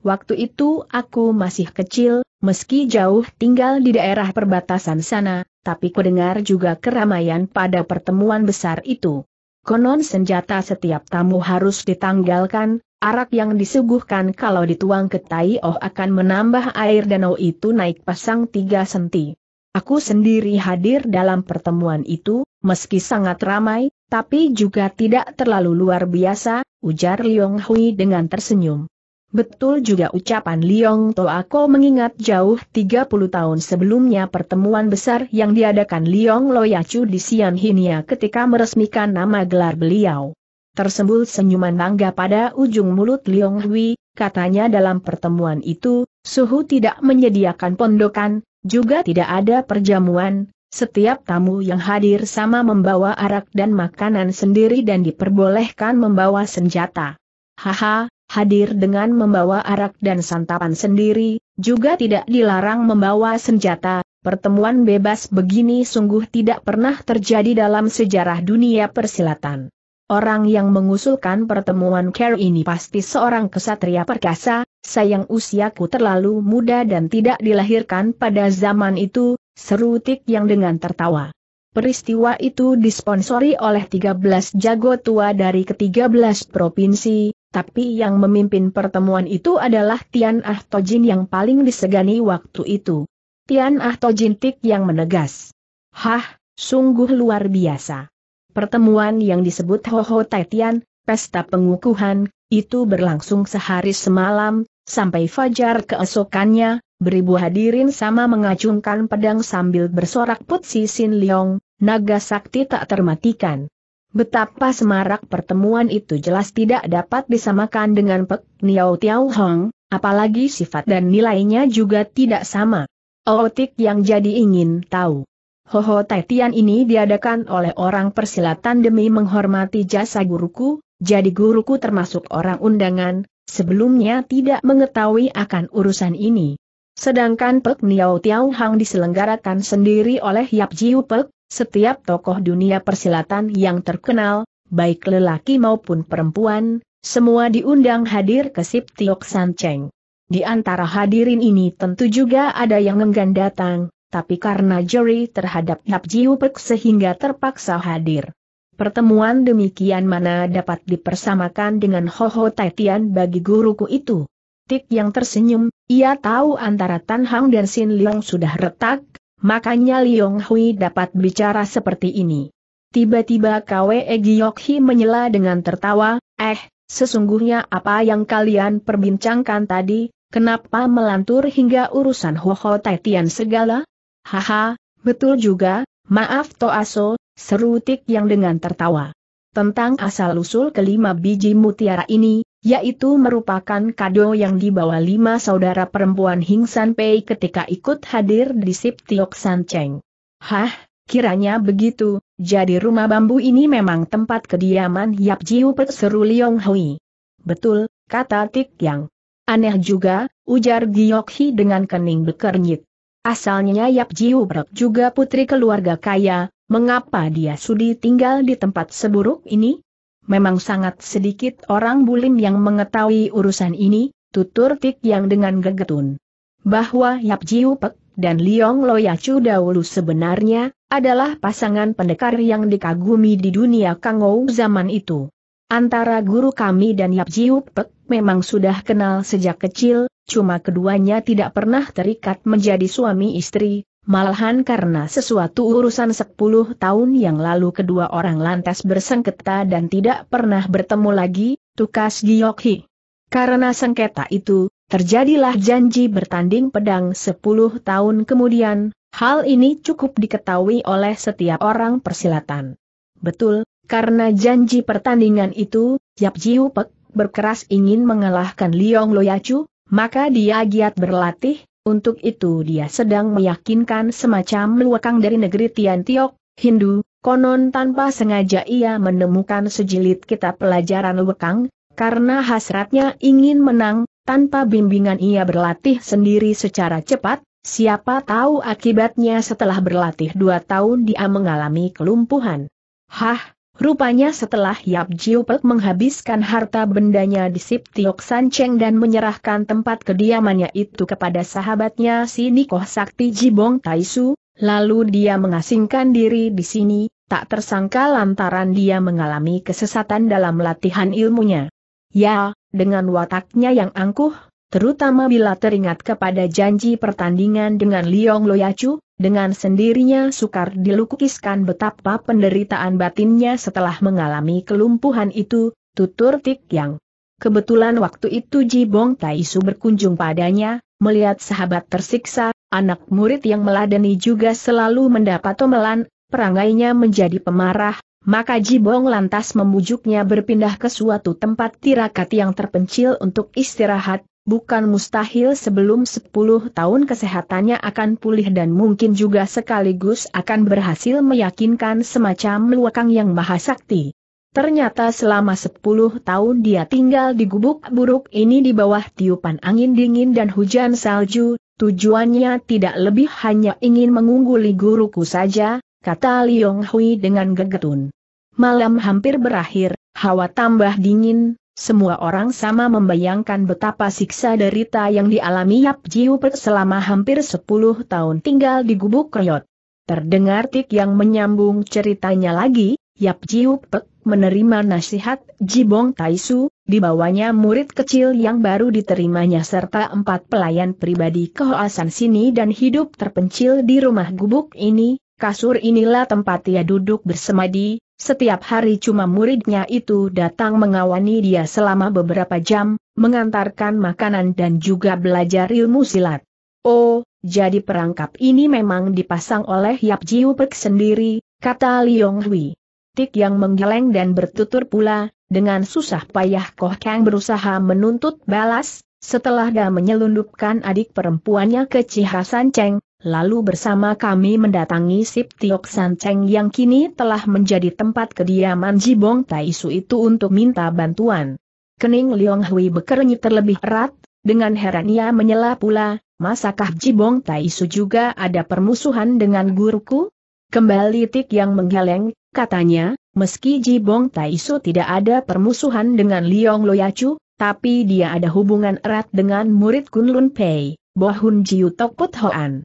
Waktu itu aku masih kecil, meski jauh tinggal di daerah perbatasan sana, tapi kudengar juga keramaian pada pertemuan besar itu. Konon senjata setiap tamu harus ditanggalkan, arak yang disuguhkan kalau dituang ke tai oh akan menambah air danau itu naik pasang tiga senti. Aku sendiri hadir dalam pertemuan itu, meski sangat ramai, tapi juga tidak terlalu luar biasa, ujar Liong Hui dengan tersenyum. Betul juga ucapan Liong Toako mengingat jauh 30 tahun sebelumnya pertemuan besar yang diadakan Liong Loyacu di Sian Hinia ketika meresmikan nama gelar beliau. Tersembul senyuman bangga pada ujung mulut Liong Hui, katanya dalam pertemuan itu, Suhu tidak menyediakan pondokan, juga tidak ada perjamuan, setiap tamu yang hadir sama membawa arak dan makanan sendiri dan diperbolehkan membawa senjata. Haha, hadir dengan membawa arak dan santapan sendiri, juga tidak dilarang membawa senjata, pertemuan bebas begini sungguh tidak pernah terjadi dalam sejarah dunia persilatan. Orang yang mengusulkan pertemuan care ini pasti seorang kesatria perkasa, sayang usiaku terlalu muda dan tidak dilahirkan pada zaman itu, seru Tik yang dengan tertawa. Peristiwa itu disponsori oleh 13 jago tua dari ke-13 provinsi, tapi yang memimpin pertemuan itu adalah Tian Ah Tojin yang paling disegani waktu itu. Tian Ah Tojin Tik yang menegas. Hah, sungguh luar biasa. Pertemuan yang disebut Ho Hoho Taitian, pesta pengukuhan, itu berlangsung sehari semalam, sampai fajar keesokannya, beribu hadirin sama mengacungkan pedang sambil bersorak Putsi Sin Leong, naga sakti tak termatikan. Betapa semarak pertemuan itu jelas tidak dapat disamakan dengan Pek Niao Tiao Hong, apalagi sifat dan nilainya juga tidak sama. Ootik yang jadi ingin tahu. Hoho Taitian ini diadakan oleh orang persilatan demi menghormati jasa guruku, jadi guruku termasuk orang undangan, sebelumnya tidak mengetahui akan urusan ini. Sedangkan Pek Niao Tiao Hang diselenggarakan sendiri oleh Yap Jiu Pek, setiap tokoh dunia persilatan yang terkenal, baik lelaki maupun perempuan, semua diundang hadir ke Sip Tiok San Cheng. Di antara hadirin ini tentu juga ada yang enggan datang, tapi karena juri terhadap Nap Jiu sehingga terpaksa hadir. Pertemuan demikian mana dapat dipersamakan dengan Hoho Taitian bagi guruku itu. Tik yang tersenyum, ia tahu antara Tan Hang dan Sin Leong sudah retak, makanya Leong Hui dapat bicara seperti ini. Tiba-tiba Kwe Egyokhi menyela dengan tertawa, eh, sesungguhnya apa yang kalian perbincangkan tadi, kenapa melantur hingga urusan Hoho Taitian segala? Haha, betul juga, maaf Toaso, seru Tik yang dengan tertawa. Tentang asal-usul kelima biji mutiara ini, yaitu merupakan kado yang dibawa lima saudara perempuan Hingsan Pei ketika ikut hadir di Sip Tiok San Cheng. Hah, kiranya begitu, jadi rumah bambu ini memang tempat kediaman Yap Jiu seru Liong Hui. Betul, kata Tik Yang. Aneh juga, ujar Giok Hi dengan kening bekernyit. Asalnya Yap Jiubrek juga putri keluarga kaya, mengapa dia sudi tinggal di tempat seburuk ini? Memang sangat sedikit orang bulim yang mengetahui urusan ini, tutur Tik yang dengan gegetun. Bahwa Yap Jiupek dan Liong Loyacu dahulu sebenarnya, adalah pasangan pendekar yang dikagumi di dunia Kangou zaman itu. Antara guru kami dan Yap Jihub memang sudah kenal sejak kecil, cuma keduanya tidak pernah terikat menjadi suami istri, malahan karena sesuatu urusan 10 tahun yang lalu kedua orang lantas bersengketa dan tidak pernah bertemu lagi, tukas Giyokhi. Karena sengketa itu, terjadilah janji bertanding pedang 10 tahun kemudian, hal ini cukup diketahui oleh setiap orang persilatan. Betul, karena janji pertandingan itu, Yap Jiu Pek berkeras ingin mengalahkan Liong Loyacu, maka dia giat berlatih, untuk itu dia sedang meyakinkan semacam luakang dari negeri Tian Tiok, Hindu, konon tanpa sengaja ia menemukan sejilid kitab pelajaran luakang, karena hasratnya ingin menang, tanpa bimbingan ia berlatih sendiri secara cepat, siapa tahu akibatnya setelah berlatih dua tahun dia mengalami kelumpuhan. Hah, Rupanya setelah Yap Jiupek menghabiskan harta bendanya di Sip Tiok San Cheng dan menyerahkan tempat kediamannya itu kepada sahabatnya si Nikoh Sakti Jibong Taisu, lalu dia mengasingkan diri di sini, tak tersangka lantaran dia mengalami kesesatan dalam latihan ilmunya. Ya, dengan wataknya yang angkuh, terutama bila teringat kepada janji pertandingan dengan Liong Loyacu, dengan sendirinya sukar dilukiskan betapa penderitaan batinnya setelah mengalami kelumpuhan itu, tutur Tik Yang. Kebetulan waktu itu Ji Bong Taisu berkunjung padanya, melihat sahabat tersiksa, anak murid yang meladeni juga selalu mendapat omelan, perangainya menjadi pemarah, maka Ji Bong lantas membujuknya berpindah ke suatu tempat tirakat yang terpencil untuk istirahat, Bukan mustahil sebelum 10 tahun kesehatannya akan pulih dan mungkin juga sekaligus akan berhasil meyakinkan semacam luakang yang maha sakti. Ternyata selama 10 tahun dia tinggal di gubuk buruk ini di bawah tiupan angin dingin dan hujan salju, tujuannya tidak lebih hanya ingin mengungguli guruku saja, kata Liong Hui dengan gegetun. Malam hampir berakhir, hawa tambah dingin, semua orang sama membayangkan betapa siksa derita yang dialami Yap Jiupek selama hampir 10 tahun tinggal di gubuk Kriot. Terdengar Tik yang menyambung ceritanya lagi, Yap Jiupek menerima nasihat Jibong Taisu, dibawanya murid kecil yang baru diterimanya serta empat pelayan pribadi kehoasan sini dan hidup terpencil di rumah gubuk ini, kasur inilah tempat ia duduk bersemadi, setiap hari cuma muridnya itu datang mengawani dia selama beberapa jam, mengantarkan makanan dan juga belajar ilmu silat. Oh, jadi perangkap ini memang dipasang oleh Yap Jiu Pek sendiri, kata Liong Hui. Tik yang menggeleng dan bertutur pula, dengan susah payah Koh Kang berusaha menuntut balas, setelah dia menyelundupkan adik perempuannya ke Cihasan Cheng, Lalu bersama kami mendatangi Sip Tiok Sanceng yang kini telah menjadi tempat kediaman Jibong Taisu itu untuk minta bantuan. Kening Liong Hui bekernyit terlebih erat, dengan heran ia menyela pula, masakah Jibong Taisu juga ada permusuhan dengan guruku? Kembali Tik yang menggeleng, katanya, meski Jibong Taisu tidak ada permusuhan dengan Liong Loyacu, tapi dia ada hubungan erat dengan murid Kunlun Pei, Bohun Jiu Tok Put Hoan.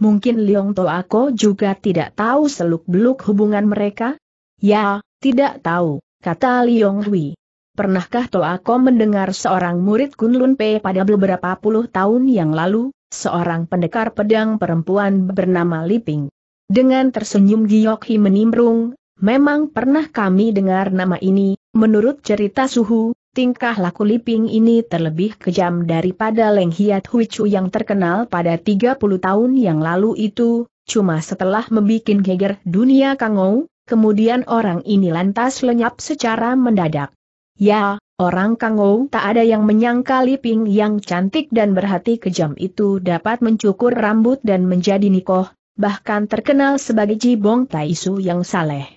Mungkin Liong Toako juga tidak tahu seluk-beluk hubungan mereka? Ya, tidak tahu, kata Liong Hui. Pernahkah Toako mendengar seorang murid Kunlun Pe pada beberapa puluh tahun yang lalu, seorang pendekar pedang perempuan bernama Liping? Dengan tersenyum Hi menimbrung, memang pernah kami dengar nama ini, menurut cerita suhu, Tingkah laku Liping ini terlebih kejam daripada Leng Hiat Hui Chu yang terkenal pada 30 tahun yang lalu itu, cuma setelah membuat geger dunia Kangou, kemudian orang ini lantas lenyap secara mendadak. Ya, orang Kangou tak ada yang menyangka Liping yang cantik dan berhati kejam itu dapat mencukur rambut dan menjadi nikoh, bahkan terkenal sebagai Jibong Taisu yang saleh.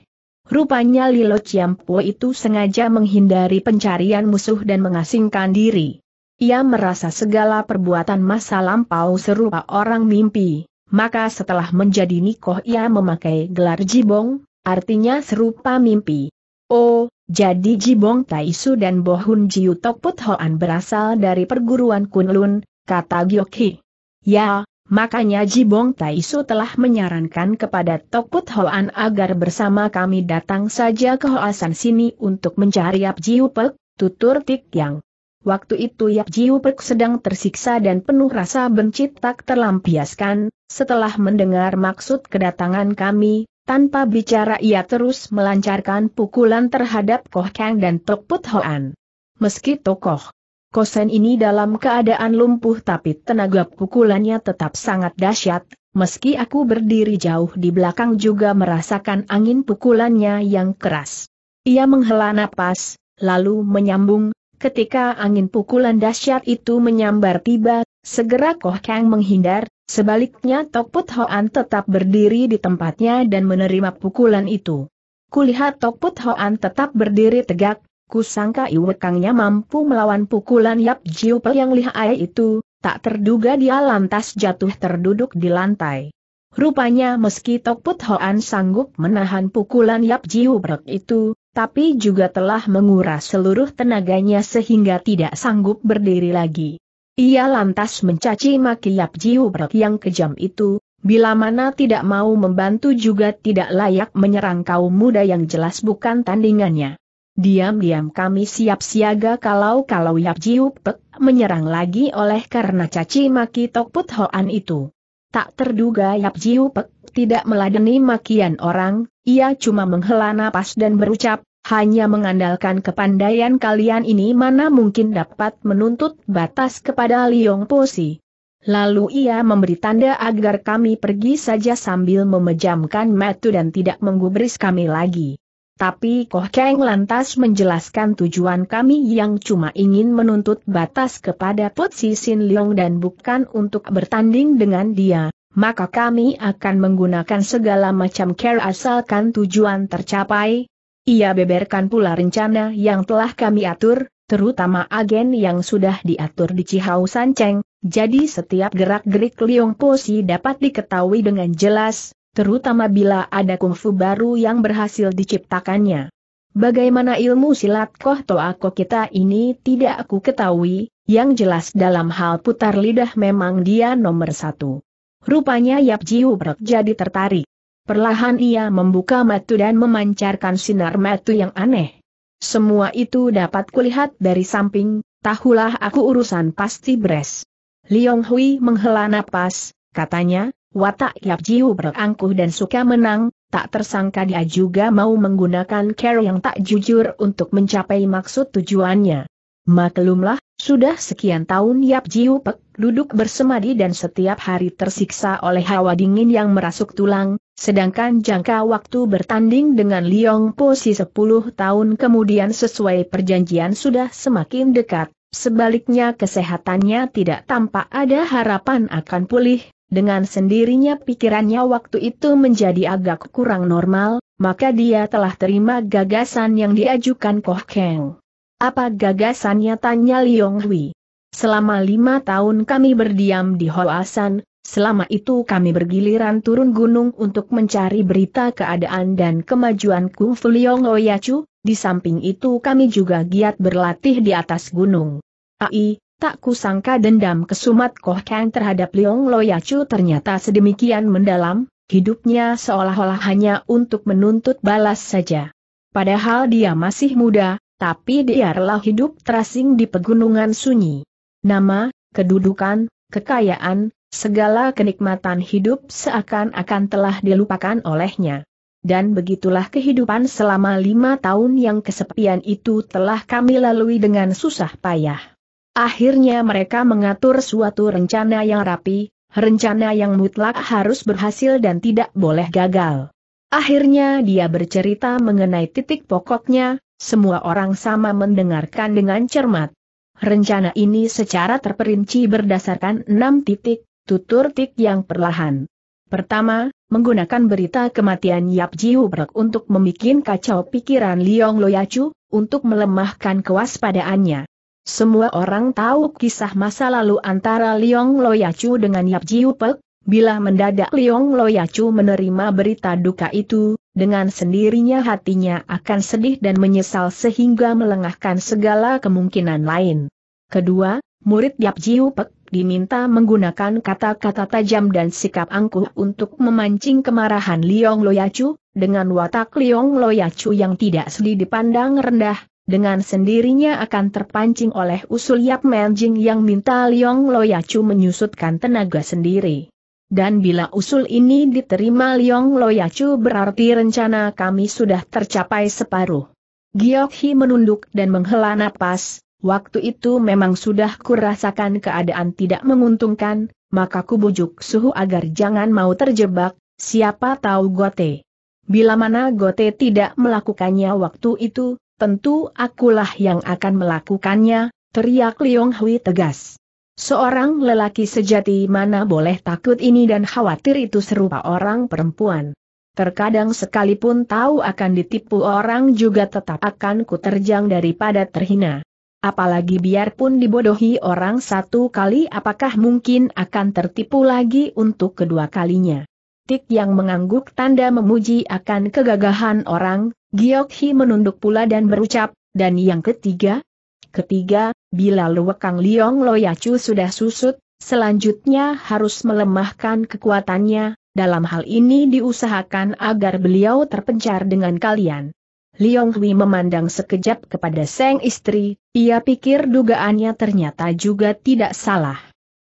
Rupanya Lilo Ciampo itu sengaja menghindari pencarian musuh dan mengasingkan diri. Ia merasa segala perbuatan masa lampau serupa orang mimpi, maka setelah menjadi nikoh ia memakai gelar jibong, artinya serupa mimpi. Oh, jadi Jibong Taisu dan Bohun Jiutok Tok berasal dari perguruan Kunlun, kata Gyokhi. Ya, Makanya Jibong Taisu telah menyarankan kepada Tokut Hoan agar bersama kami datang saja ke Hoasan sini untuk mencari Yap Jiupek, tutur Tik Yang. Waktu itu Yap Jiupek sedang tersiksa dan penuh rasa benci tak terlampiaskan, setelah mendengar maksud kedatangan kami, tanpa bicara ia terus melancarkan pukulan terhadap Koh Kang dan Tokut Hoan. Meski tokoh Kosen ini dalam keadaan lumpuh tapi tenaga pukulannya tetap sangat dahsyat, meski aku berdiri jauh di belakang juga merasakan angin pukulannya yang keras. Ia menghela napas, lalu menyambung, ketika angin pukulan dahsyat itu menyambar tiba, segera Koh Kang menghindar, sebaliknya Tok Put Hoan tetap berdiri di tempatnya dan menerima pukulan itu. Kulihat Tok Put Hoan tetap berdiri tegak, Kusangka Iwekangnya mampu melawan pukulan Yap Jiu Pel yang lihai itu, tak terduga dia lantas jatuh terduduk di lantai. Rupanya meski Tok Put Hoan sanggup menahan pukulan Yap Jiu itu, tapi juga telah menguras seluruh tenaganya sehingga tidak sanggup berdiri lagi. Ia lantas mencaci maki Yap Jiu yang kejam itu, Bila mana tidak mau membantu juga tidak layak menyerang kaum muda yang jelas bukan tandingannya. Diam-diam kami siap siaga kalau-kalau Yap Jiu menyerang lagi oleh karena caci maki Tok Put Hoan itu. Tak terduga Yap Jiu tidak meladeni makian orang, ia cuma menghela napas dan berucap, hanya mengandalkan kepandaian kalian ini mana mungkin dapat menuntut batas kepada Liong Posi. Lalu ia memberi tanda agar kami pergi saja sambil memejamkan mata dan tidak menggubris kami lagi. Tapi Koh Keng lantas menjelaskan tujuan kami yang cuma ingin menuntut batas kepada Putsi Sin Leong dan bukan untuk bertanding dengan dia, maka kami akan menggunakan segala macam care asalkan tujuan tercapai. Ia beberkan pula rencana yang telah kami atur, terutama agen yang sudah diatur di Cihau San Sanceng, jadi setiap gerak-gerik Leong Posi dapat diketahui dengan jelas, terutama bila ada kungfu baru yang berhasil diciptakannya. Bagaimana ilmu silat koh toako kita ini tidak aku ketahui, yang jelas dalam hal putar lidah memang dia nomor satu. Rupanya Yap Ji Hubrek jadi tertarik. Perlahan ia membuka matu dan memancarkan sinar matu yang aneh. Semua itu dapat kulihat dari samping, tahulah aku urusan pasti beres. Liong Hui menghela napas, katanya, Watak Yap Jiu berangkuh dan suka menang, tak tersangka dia juga mau menggunakan care yang tak jujur untuk mencapai maksud tujuannya. Maklumlah, sudah sekian tahun Yap Jiu Pek duduk bersemadi dan setiap hari tersiksa oleh hawa dingin yang merasuk tulang, sedangkan jangka waktu bertanding dengan Liong Po si 10 tahun kemudian sesuai perjanjian sudah semakin dekat, sebaliknya kesehatannya tidak tampak ada harapan akan pulih, dengan sendirinya pikirannya waktu itu menjadi agak kurang normal, maka dia telah terima gagasan yang diajukan Koh Keng. Apa gagasannya tanya Liong Hui? Selama lima tahun kami berdiam di Hoasan, selama itu kami bergiliran turun gunung untuk mencari berita keadaan dan kemajuan Kung Fu Liong Oyacu, di samping itu kami juga giat berlatih di atas gunung. AI, tak kusangka dendam kesumat Koh Kang terhadap Leong Loyacu ternyata sedemikian mendalam, hidupnya seolah-olah hanya untuk menuntut balas saja. Padahal dia masih muda, tapi dialah hidup terasing di pegunungan sunyi. Nama, kedudukan, kekayaan, segala kenikmatan hidup seakan-akan telah dilupakan olehnya. Dan begitulah kehidupan selama lima tahun yang kesepian itu telah kami lalui dengan susah payah. Akhirnya mereka mengatur suatu rencana yang rapi, rencana yang mutlak harus berhasil dan tidak boleh gagal. Akhirnya dia bercerita mengenai titik pokoknya, semua orang sama mendengarkan dengan cermat. Rencana ini secara terperinci berdasarkan enam titik, tutur tik yang perlahan. Pertama, menggunakan berita kematian Yap Ji untuk membuat kacau pikiran Liong Loyacu, untuk melemahkan kewaspadaannya. Semua orang tahu kisah masa lalu antara Liong Loyacu dengan Yap Jiu Pek, bila mendadak Liong Loyacu menerima berita duka itu, dengan sendirinya hatinya akan sedih dan menyesal sehingga melengahkan segala kemungkinan lain. Kedua, murid Yap Jiu Pek diminta menggunakan kata-kata tajam dan sikap angkuh untuk memancing kemarahan Liong Loyacu, dengan watak Liong Loyacu yang tidak sedih dipandang rendah, dengan sendirinya akan terpancing oleh usul Yap Menjing yang minta Liong Loyacu menyusutkan tenaga sendiri. Dan bila usul ini diterima Liong Loyacu berarti rencana kami sudah tercapai separuh. Giok Hi menunduk dan menghela napas, waktu itu memang sudah kurasakan keadaan tidak menguntungkan, maka kubujuk suhu agar jangan mau terjebak, siapa tahu Gote. Bila mana Gote tidak melakukannya waktu itu, tentu akulah yang akan melakukannya, teriak Liong Hui tegas. Seorang lelaki sejati mana boleh takut ini dan khawatir itu serupa orang perempuan. Terkadang sekalipun tahu akan ditipu orang juga tetap akan kuterjang daripada terhina. Apalagi biarpun dibodohi orang satu kali apakah mungkin akan tertipu lagi untuk kedua kalinya. Tik yang mengangguk tanda memuji akan kegagahan orang, Giok Hi menunduk pula dan berucap, dan yang ketiga? Ketiga, bila Luwekang Liong Loyacu sudah susut, selanjutnya harus melemahkan kekuatannya, dalam hal ini diusahakan agar beliau terpencar dengan kalian. Liong Hui memandang sekejap kepada Seng istri, ia pikir dugaannya ternyata juga tidak salah.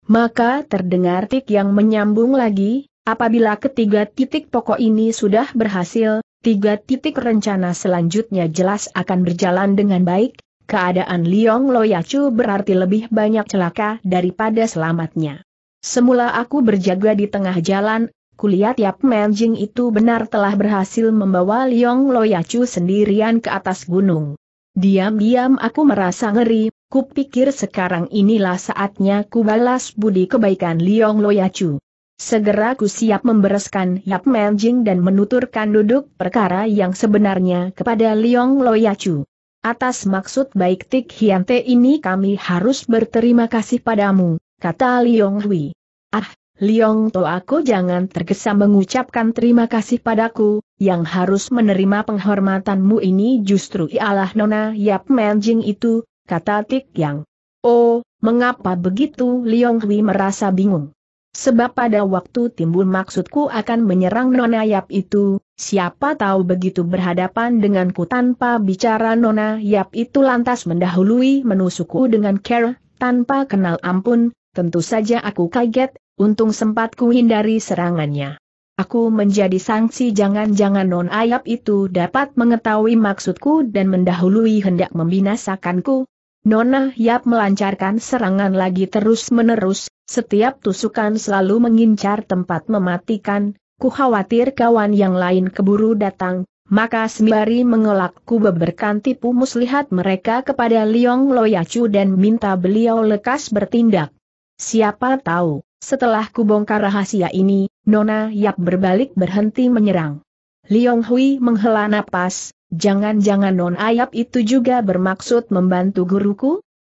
Maka terdengar tik yang menyambung lagi, Apabila ketiga titik pokok ini sudah berhasil, tiga titik rencana selanjutnya jelas akan berjalan dengan baik, keadaan Liong Loyacu berarti lebih banyak celaka daripada selamatnya. Semula aku berjaga di tengah jalan, kulihat Yap Menjing itu benar telah berhasil membawa Liong Loyacu sendirian ke atas gunung. Diam-diam aku merasa ngeri, kupikir sekarang inilah saatnya kubalas budi kebaikan Liong Loyacu. Segera ku siap membereskan Yap Menjing dan menuturkan duduk perkara yang sebenarnya kepada Liong Loyacu. Atas maksud baik Tik Hiante ini kami harus berterima kasih padamu, kata Liong Hui. Ah, Liong To aku jangan tergesa mengucapkan terima kasih padaku, yang harus menerima penghormatanmu ini justru ialah Nona Yap Menjing itu, kata Tik Yang. Oh, mengapa begitu Liong Hui merasa bingung. Sebab pada waktu timbul maksudku akan menyerang Nona Yap itu, siapa tahu begitu berhadapan denganku tanpa bicara Nona Yap itu lantas mendahului menusukku dengan care, tanpa kenal ampun, tentu saja aku kaget, untung sempat ku hindari serangannya. Aku menjadi sanksi jangan-jangan non ayap itu dapat mengetahui maksudku dan mendahului hendak membinasakanku, Nona Yap melancarkan serangan lagi terus-menerus, setiap tusukan selalu mengincar tempat mematikan, ku khawatir kawan yang lain keburu datang, maka sembari mengelak ku beberkan tipu muslihat mereka kepada Liong Loyacu dan minta beliau lekas bertindak. Siapa tahu, setelah ku bongkar rahasia ini, Nona Yap berbalik berhenti menyerang. Liong Hui menghela napas, Jangan-jangan non ayap itu juga bermaksud membantu guruku?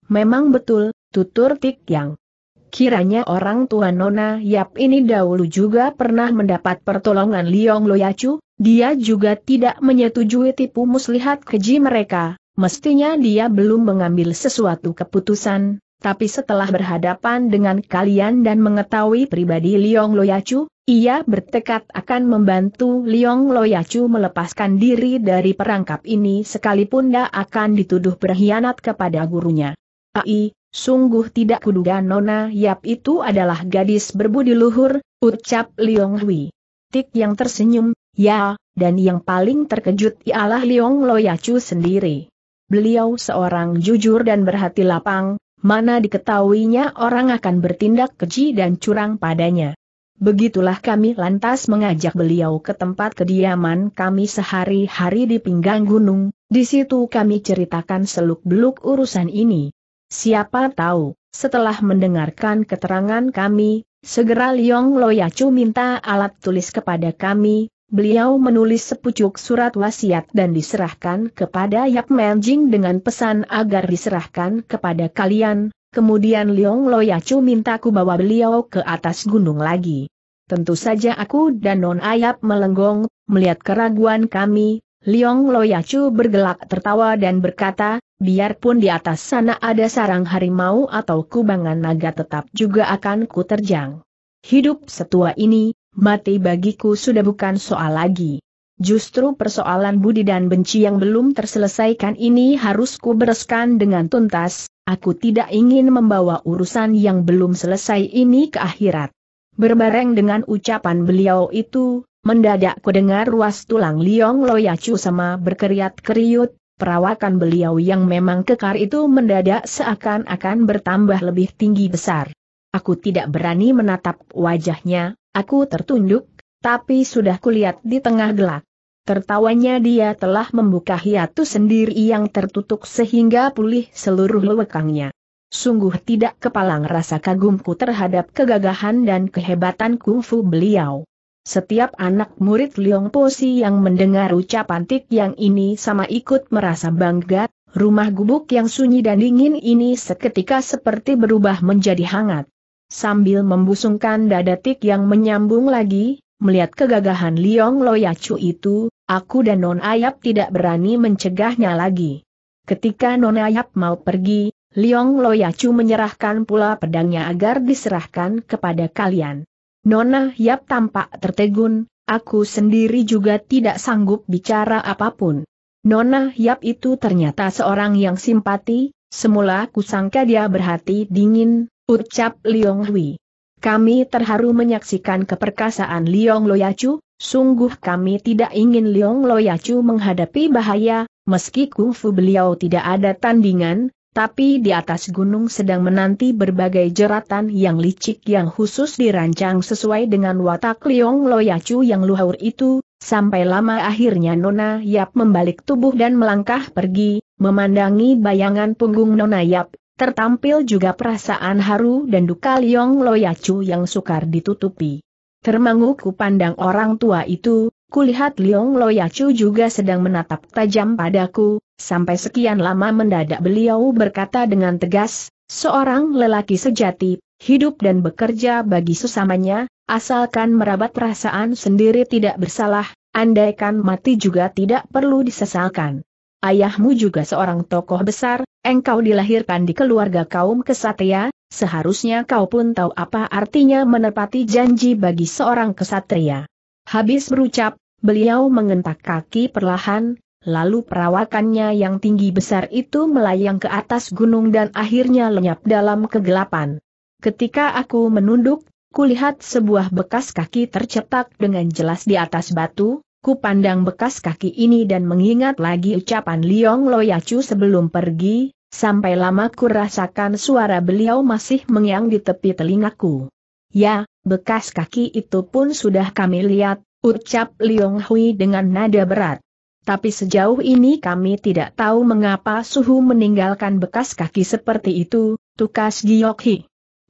Memang betul, tutur Tik Yang. Kiranya orang tua Nona Yap ini dahulu juga pernah mendapat pertolongan Liong Loyacu, dia juga tidak menyetujui tipu muslihat keji mereka, mestinya dia belum mengambil sesuatu keputusan, tapi setelah berhadapan dengan kalian dan mengetahui pribadi Liong Loyacu, ia bertekad akan membantu Liong Loyacu melepaskan diri dari perangkap ini sekalipun dia akan dituduh berkhianat kepada gurunya. Ai, sungguh tidak kuduga Nona Yap itu adalah gadis berbudi luhur, ucap Liong Hui. Tik yang tersenyum, ya, dan yang paling terkejut ialah Liong Loyacu sendiri. Beliau seorang jujur dan berhati lapang, mana diketahuinya orang akan bertindak keji dan curang padanya. Begitulah kami lantas mengajak beliau ke tempat kediaman kami sehari-hari di pinggang gunung, di situ kami ceritakan seluk-beluk urusan ini. Siapa tahu, setelah mendengarkan keterangan kami, segera Liong Loyacu minta alat tulis kepada kami, Beliau menulis sepucuk surat wasiat dan diserahkan kepada Yap Menjing dengan pesan agar diserahkan kepada kalian, kemudian Liong Loyacu ku bawa beliau ke atas gunung lagi. Tentu saja aku dan Non Ayap melenggong, melihat keraguan kami, Liong Loyacu bergelak tertawa dan berkata, biarpun di atas sana ada sarang harimau atau kubangan naga tetap juga akan ku terjang. Hidup setua ini, mati bagiku sudah bukan soal lagi. Justru persoalan budi dan benci yang belum terselesaikan ini harus ku bereskan dengan tuntas, aku tidak ingin membawa urusan yang belum selesai ini ke akhirat. Berbareng dengan ucapan beliau itu, mendadak ku dengar ruas tulang liong loyacu sama berkeriat keriut, perawakan beliau yang memang kekar itu mendadak seakan-akan bertambah lebih tinggi besar. Aku tidak berani menatap wajahnya, aku tertunduk, tapi sudah kulihat di tengah gelap. Tertawanya dia telah membuka hiatus sendiri yang tertutup sehingga pulih seluruh lewekangnya. Sungguh tidak kepalang rasa kagumku terhadap kegagahan dan kehebatan kungfu beliau. Setiap anak murid Liong Posi yang mendengar ucapan Tik yang ini sama ikut merasa bangga, rumah gubuk yang sunyi dan dingin ini seketika seperti berubah menjadi hangat sambil membusungkan dada tik yang menyambung lagi, melihat kegagahan Liong Loyacu itu, aku dan Non Ayap tidak berani mencegahnya lagi. Ketika Non Ayap mau pergi, Liong Loyacu menyerahkan pula pedangnya agar diserahkan kepada kalian. Nona Yap tampak tertegun, aku sendiri juga tidak sanggup bicara apapun. Nona Yap itu ternyata seorang yang simpati, semula kusangka dia berhati dingin, Ucap Liong Hui. Kami terharu menyaksikan keperkasaan Liong Loyacu, sungguh kami tidak ingin Liong Loyacu menghadapi bahaya, meski kungfu beliau tidak ada tandingan, tapi di atas gunung sedang menanti berbagai jeratan yang licik yang khusus dirancang sesuai dengan watak Liong Loyacu yang luhur itu, sampai lama akhirnya Nona Yap membalik tubuh dan melangkah pergi, memandangi bayangan punggung Nona Yap, Tertampil juga perasaan haru dan duka Liong Loyacu yang sukar ditutupi. Termanguku pandang orang tua itu, kulihat Liong Loyacu juga sedang menatap tajam padaku, sampai sekian lama mendadak beliau berkata dengan tegas, seorang lelaki sejati, hidup dan bekerja bagi sesamanya, asalkan merabat perasaan sendiri tidak bersalah, andaikan mati juga tidak perlu disesalkan ayahmu juga seorang tokoh besar, engkau dilahirkan di keluarga kaum kesatria, seharusnya kau pun tahu apa artinya menepati janji bagi seorang kesatria. Habis berucap, beliau mengentak kaki perlahan, lalu perawakannya yang tinggi besar itu melayang ke atas gunung dan akhirnya lenyap dalam kegelapan. Ketika aku menunduk, kulihat sebuah bekas kaki tercetak dengan jelas di atas batu, Ku pandang bekas kaki ini dan mengingat lagi ucapan Liong Loyacu sebelum pergi, sampai lama ku rasakan suara beliau masih mengiang di tepi telingaku. Ya, bekas kaki itu pun sudah kami lihat, ucap Liong Hui dengan nada berat. Tapi sejauh ini kami tidak tahu mengapa Suhu meninggalkan bekas kaki seperti itu, tukas Giyok Hi.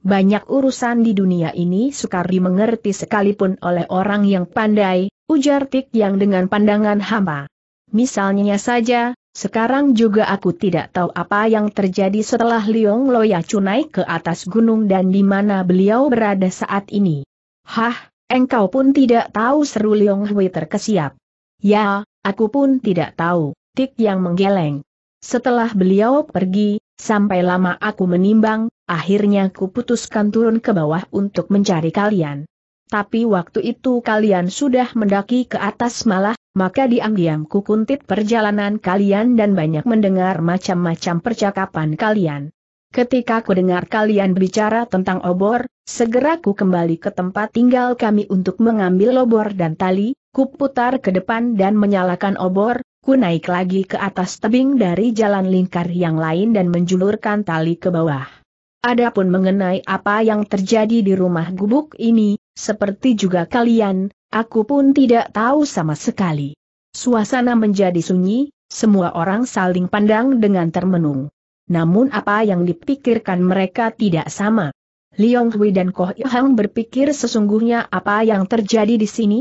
Banyak urusan di dunia ini sukar dimengerti sekalipun oleh orang yang pandai, ujar Tik yang dengan pandangan hamba. Misalnya saja, sekarang juga aku tidak tahu apa yang terjadi setelah Liong Loyacu naik ke atas gunung dan di mana beliau berada saat ini. Hah, engkau pun tidak tahu seru Liong Hui terkesiap. Ya, aku pun tidak tahu, Tik yang menggeleng. Setelah beliau pergi, Sampai lama aku menimbang, akhirnya kuputuskan turun ke bawah untuk mencari kalian. Tapi waktu itu kalian sudah mendaki ke atas malah, maka diam-diam ku kuntit perjalanan kalian dan banyak mendengar macam-macam percakapan kalian. Ketika ku dengar kalian bicara tentang obor, segera ku kembali ke tempat tinggal kami untuk mengambil obor dan tali, ku putar ke depan dan menyalakan obor, ku naik lagi ke atas tebing dari jalan lingkar yang lain dan menjulurkan tali ke bawah. Adapun mengenai apa yang terjadi di rumah gubuk ini, seperti juga kalian, aku pun tidak tahu sama sekali. Suasana menjadi sunyi, semua orang saling pandang dengan termenung namun apa yang dipikirkan mereka tidak sama. Liong Hui dan Koh Hang berpikir sesungguhnya apa yang terjadi di sini?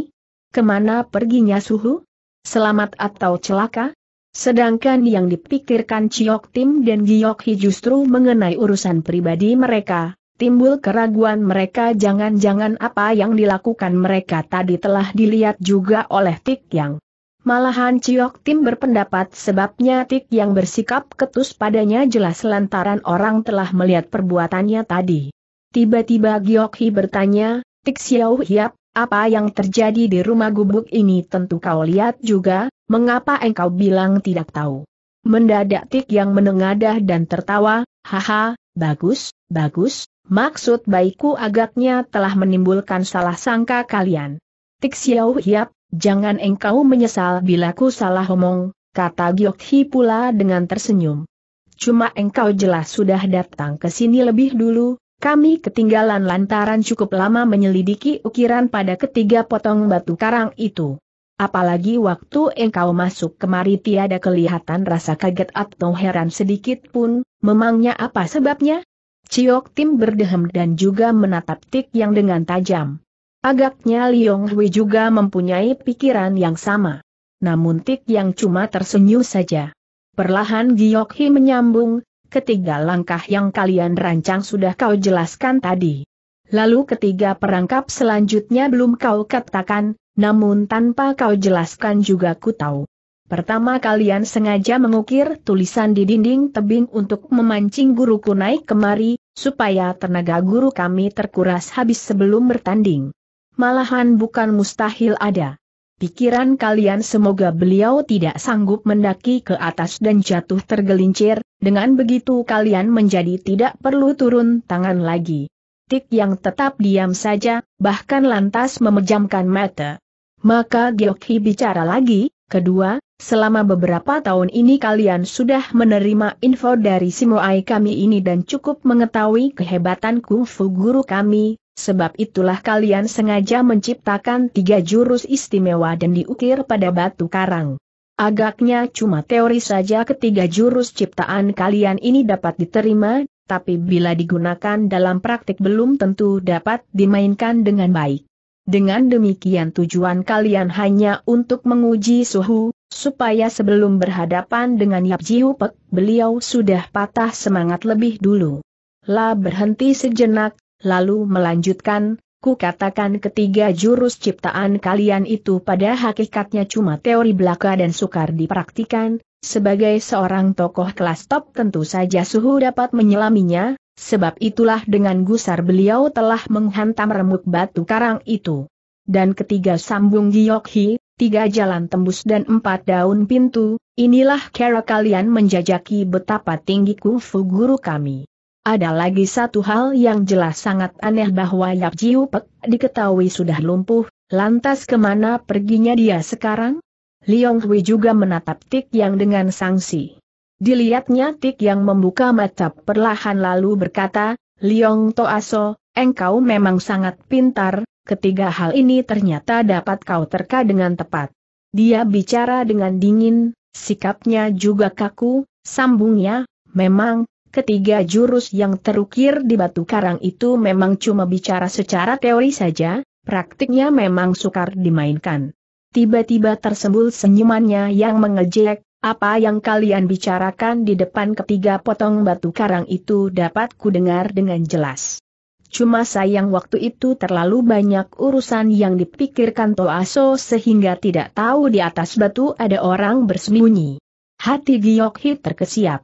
Kemana perginya Suhu? Selamat atau celaka? Sedangkan yang dipikirkan Chiok Tim dan Giok Hi justru mengenai urusan pribadi mereka, timbul keraguan mereka jangan-jangan apa yang dilakukan mereka tadi telah dilihat juga oleh Tik Yang. Malahan Ciok Tim berpendapat sebabnya Tik yang bersikap ketus padanya jelas lantaran orang telah melihat perbuatannya tadi. Tiba-tiba Giok Hi bertanya, Tik Xiao Hiap, apa yang terjadi di rumah gubuk ini tentu kau lihat juga, mengapa engkau bilang tidak tahu. Mendadak Tik yang menengadah dan tertawa, haha, bagus, bagus, maksud baikku agaknya telah menimbulkan salah sangka kalian. Tik Xiao Hiap, Jangan engkau menyesal bila ku salah omong, kata Giokhi pula dengan tersenyum. Cuma engkau jelas sudah datang ke sini lebih dulu, kami ketinggalan lantaran cukup lama menyelidiki ukiran pada ketiga potong batu karang itu. Apalagi waktu engkau masuk kemari tiada kelihatan rasa kaget atau heran sedikit pun, memangnya apa sebabnya? Ciok Tim berdehem dan juga menatap Tik yang dengan tajam. Agaknya Liong Hui juga mempunyai pikiran yang sama. Namun Tik yang cuma tersenyum saja. Perlahan Giok Hi menyambung, ketiga langkah yang kalian rancang sudah kau jelaskan tadi. Lalu ketiga perangkap selanjutnya belum kau katakan, namun tanpa kau jelaskan juga ku tahu. Pertama kalian sengaja mengukir tulisan di dinding tebing untuk memancing guruku naik kemari, supaya tenaga guru kami terkuras habis sebelum bertanding malahan bukan mustahil ada. Pikiran kalian semoga beliau tidak sanggup mendaki ke atas dan jatuh tergelincir, dengan begitu kalian menjadi tidak perlu turun tangan lagi. Tik yang tetap diam saja, bahkan lantas memejamkan mata. Maka Gyokhi bicara lagi, kedua, selama beberapa tahun ini kalian sudah menerima info dari Simoai kami ini dan cukup mengetahui kehebatan kungfu guru kami, Sebab itulah kalian sengaja menciptakan tiga jurus istimewa dan diukir pada batu karang. Agaknya cuma teori saja ketiga jurus ciptaan kalian ini dapat diterima, tapi bila digunakan dalam praktik belum tentu dapat dimainkan dengan baik. Dengan demikian tujuan kalian hanya untuk menguji suhu, supaya sebelum berhadapan dengan Yap Jiupek, beliau sudah patah semangat lebih dulu. La berhenti sejenak, lalu melanjutkan, ku katakan ketiga jurus ciptaan kalian itu pada hakikatnya cuma teori belaka dan sukar dipraktikan, sebagai seorang tokoh kelas top tentu saja suhu dapat menyelaminya, sebab itulah dengan gusar beliau telah menghantam remuk batu karang itu. Dan ketiga sambung giokhi, tiga jalan tembus dan empat daun pintu, inilah cara kalian menjajaki betapa tinggi kungfu guru kami. Ada lagi satu hal yang jelas sangat aneh bahwa Yap Jiu Pek diketahui sudah lumpuh, lantas kemana perginya dia sekarang? Liong Hui juga menatap Tik Yang dengan sangsi. Dilihatnya Tik Yang membuka mata perlahan lalu berkata, Liong Toaso, engkau memang sangat pintar, ketiga hal ini ternyata dapat kau terka dengan tepat. Dia bicara dengan dingin, sikapnya juga kaku, sambungnya, memang, Ketiga jurus yang terukir di batu karang itu memang cuma bicara secara teori saja, praktiknya memang sukar dimainkan. Tiba-tiba tersembul senyumannya yang mengejek, apa yang kalian bicarakan di depan ketiga potong batu karang itu dapat kudengar dengan jelas. Cuma sayang waktu itu terlalu banyak urusan yang dipikirkan Toaso sehingga tidak tahu di atas batu ada orang bersembunyi. Hati Giyokhi terkesiap.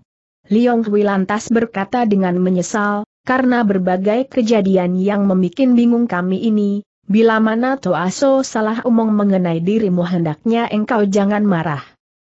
Liong Hui lantas berkata dengan menyesal, karena berbagai kejadian yang memikin bingung kami ini, bila mana Toaso salah omong mengenai dirimu hendaknya engkau jangan marah.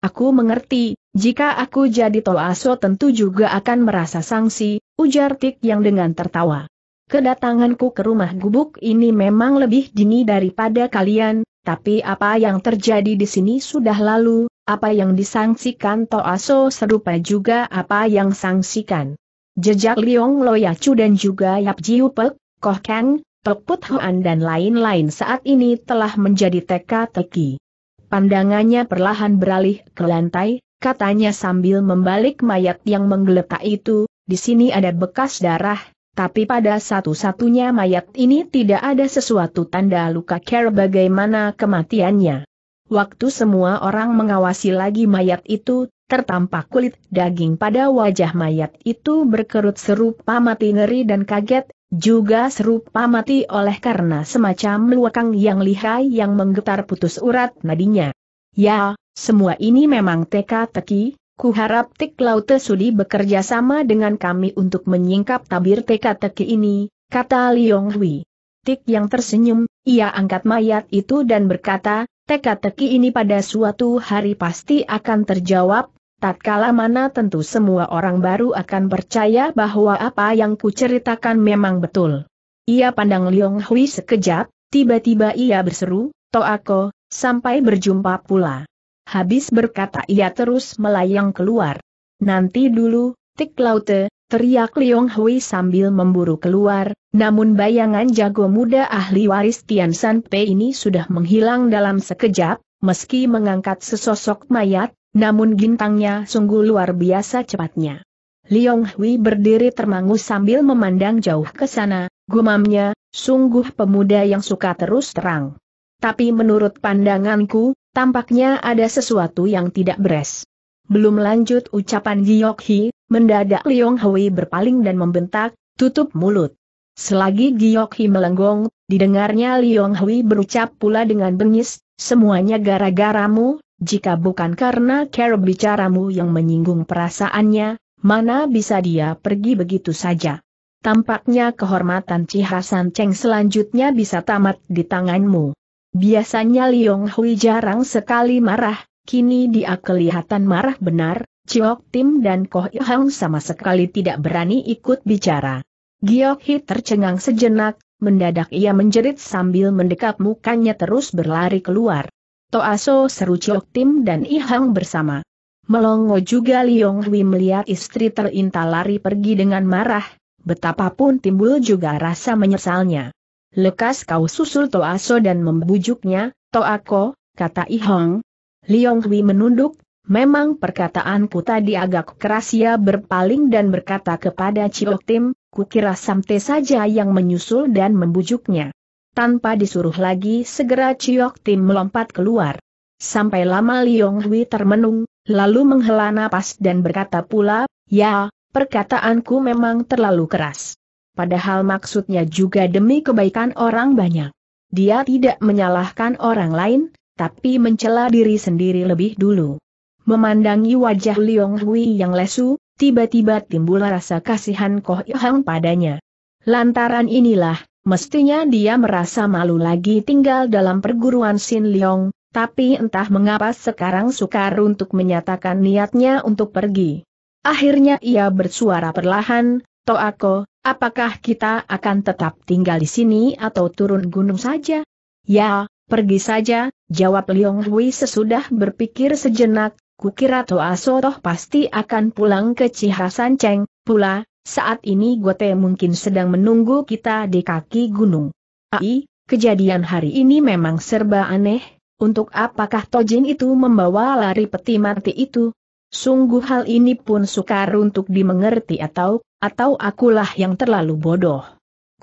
Aku mengerti, jika aku jadi Toaso tentu juga akan merasa sanksi, ujar Tik yang dengan tertawa. Kedatanganku ke rumah gubuk ini memang lebih dini daripada kalian, tapi apa yang terjadi di sini sudah lalu, apa yang disangsikan Toaso serupa juga apa yang sangsikan. Jejak Liong Loyacu dan juga Yap Jiupek, Koh Kang, Teput Put Hoan dan lain-lain saat ini telah menjadi teka-teki. Pandangannya perlahan beralih ke lantai, katanya sambil membalik mayat yang menggeletak itu, di sini ada bekas darah, tapi pada satu-satunya mayat ini tidak ada sesuatu tanda luka care bagaimana kematiannya. Waktu semua orang mengawasi lagi mayat itu, tertampak kulit daging pada wajah mayat itu berkerut serupa mati ngeri dan kaget, juga serupa mati oleh karena semacam luakang yang lihai yang menggetar putus urat nadinya. Ya, semua ini memang teka-teki, Kuharap Tik Laute Sudi bekerja sama dengan kami untuk menyingkap tabir teka-teki ini, kata Liong Hui. Tik yang tersenyum, ia angkat mayat itu dan berkata, teka-teki ini pada suatu hari pasti akan terjawab, tatkala mana tentu semua orang baru akan percaya bahwa apa yang kuceritakan memang betul. Ia pandang Liong Hui sekejap, tiba-tiba ia berseru, Toako, sampai berjumpa pula. Habis berkata ia terus melayang keluar. Nanti dulu, Tik Laute, teriak Liong Hui sambil memburu keluar, namun bayangan jago muda ahli waris Tian San Pei ini sudah menghilang dalam sekejap, meski mengangkat sesosok mayat, namun gintangnya sungguh luar biasa cepatnya. Liong Hui berdiri termangu sambil memandang jauh ke sana, gumamnya, sungguh pemuda yang suka terus terang. Tapi menurut pandanganku, tampaknya ada sesuatu yang tidak beres. Belum lanjut ucapan Giyok Hi, mendadak Liong Hui berpaling dan membentak, tutup mulut. Selagi Giyok Hi melenggong, didengarnya Liong Hui berucap pula dengan bengis, semuanya gara-garamu, jika bukan karena cara bicaramu yang menyinggung perasaannya, mana bisa dia pergi begitu saja. Tampaknya kehormatan cihasan Cheng selanjutnya bisa tamat di tanganmu. Biasanya Liong Hui jarang sekali marah, kini dia kelihatan marah benar, Chiok Tim dan Koh Hang sama sekali tidak berani ikut bicara. Giok Hi tercengang sejenak, mendadak ia menjerit sambil mendekap mukanya terus berlari keluar. Toaso seru Chiok Tim dan Ihang bersama. Melongo juga Liong Hui melihat istri terinta lari pergi dengan marah, betapapun timbul juga rasa menyesalnya. Lekas kau susul Toaso dan membujuknya, Toako, kata Ihong. Liong Hui menunduk, memang perkataanku tadi agak keras ia ya, berpaling dan berkata kepada Ciok Tim, kukira Samte saja yang menyusul dan membujuknya. Tanpa disuruh lagi segera Ciok Tim melompat keluar. Sampai lama Liong Hui termenung, lalu menghela napas dan berkata pula, ya, perkataanku memang terlalu keras padahal maksudnya juga demi kebaikan orang banyak. Dia tidak menyalahkan orang lain, tapi mencela diri sendiri lebih dulu. Memandangi wajah Liong Hui yang lesu, tiba-tiba timbul rasa kasihan Koh Yohang padanya. Lantaran inilah, mestinya dia merasa malu lagi tinggal dalam perguruan Sin Liong, tapi entah mengapa sekarang sukar untuk menyatakan niatnya untuk pergi. Akhirnya ia bersuara perlahan, Toako, apakah kita akan tetap tinggal di sini atau turun gunung saja? Ya, pergi saja, jawab Liong Hui sesudah berpikir sejenak, kukira Toaso toh pasti akan pulang ke Cihasan Cheng, pula, saat ini Gote mungkin sedang menunggu kita di kaki gunung. Ai, kejadian hari ini memang serba aneh, untuk apakah Tojin itu membawa lari peti mati itu, Sungguh hal ini pun sukar untuk dimengerti atau, atau akulah yang terlalu bodoh.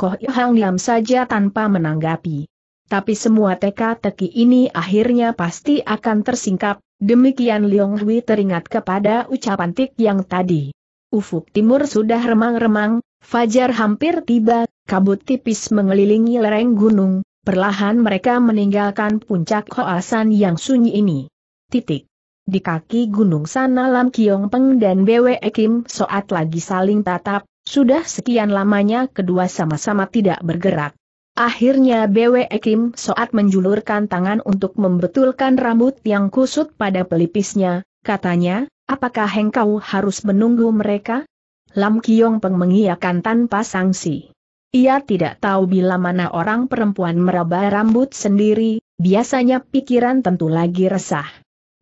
Koh Hang diam saja tanpa menanggapi. Tapi semua teka-teki ini akhirnya pasti akan tersingkap, demikian Leong Hui teringat kepada ucapan Tik yang tadi. Ufuk timur sudah remang-remang, fajar hampir tiba, kabut tipis mengelilingi lereng gunung, perlahan mereka meninggalkan puncak kawasan yang sunyi ini. Titik. Di kaki gunung sana Lam Kiong Peng dan Bwe Kim Soat lagi saling tatap, sudah sekian lamanya kedua sama-sama tidak bergerak. Akhirnya Bwe Kim Soat menjulurkan tangan untuk membetulkan rambut yang kusut pada pelipisnya, katanya, apakah hengkau harus menunggu mereka? Lam Kiong Peng mengiyakan tanpa sanksi. Ia tidak tahu bila mana orang perempuan meraba rambut sendiri, biasanya pikiran tentu lagi resah.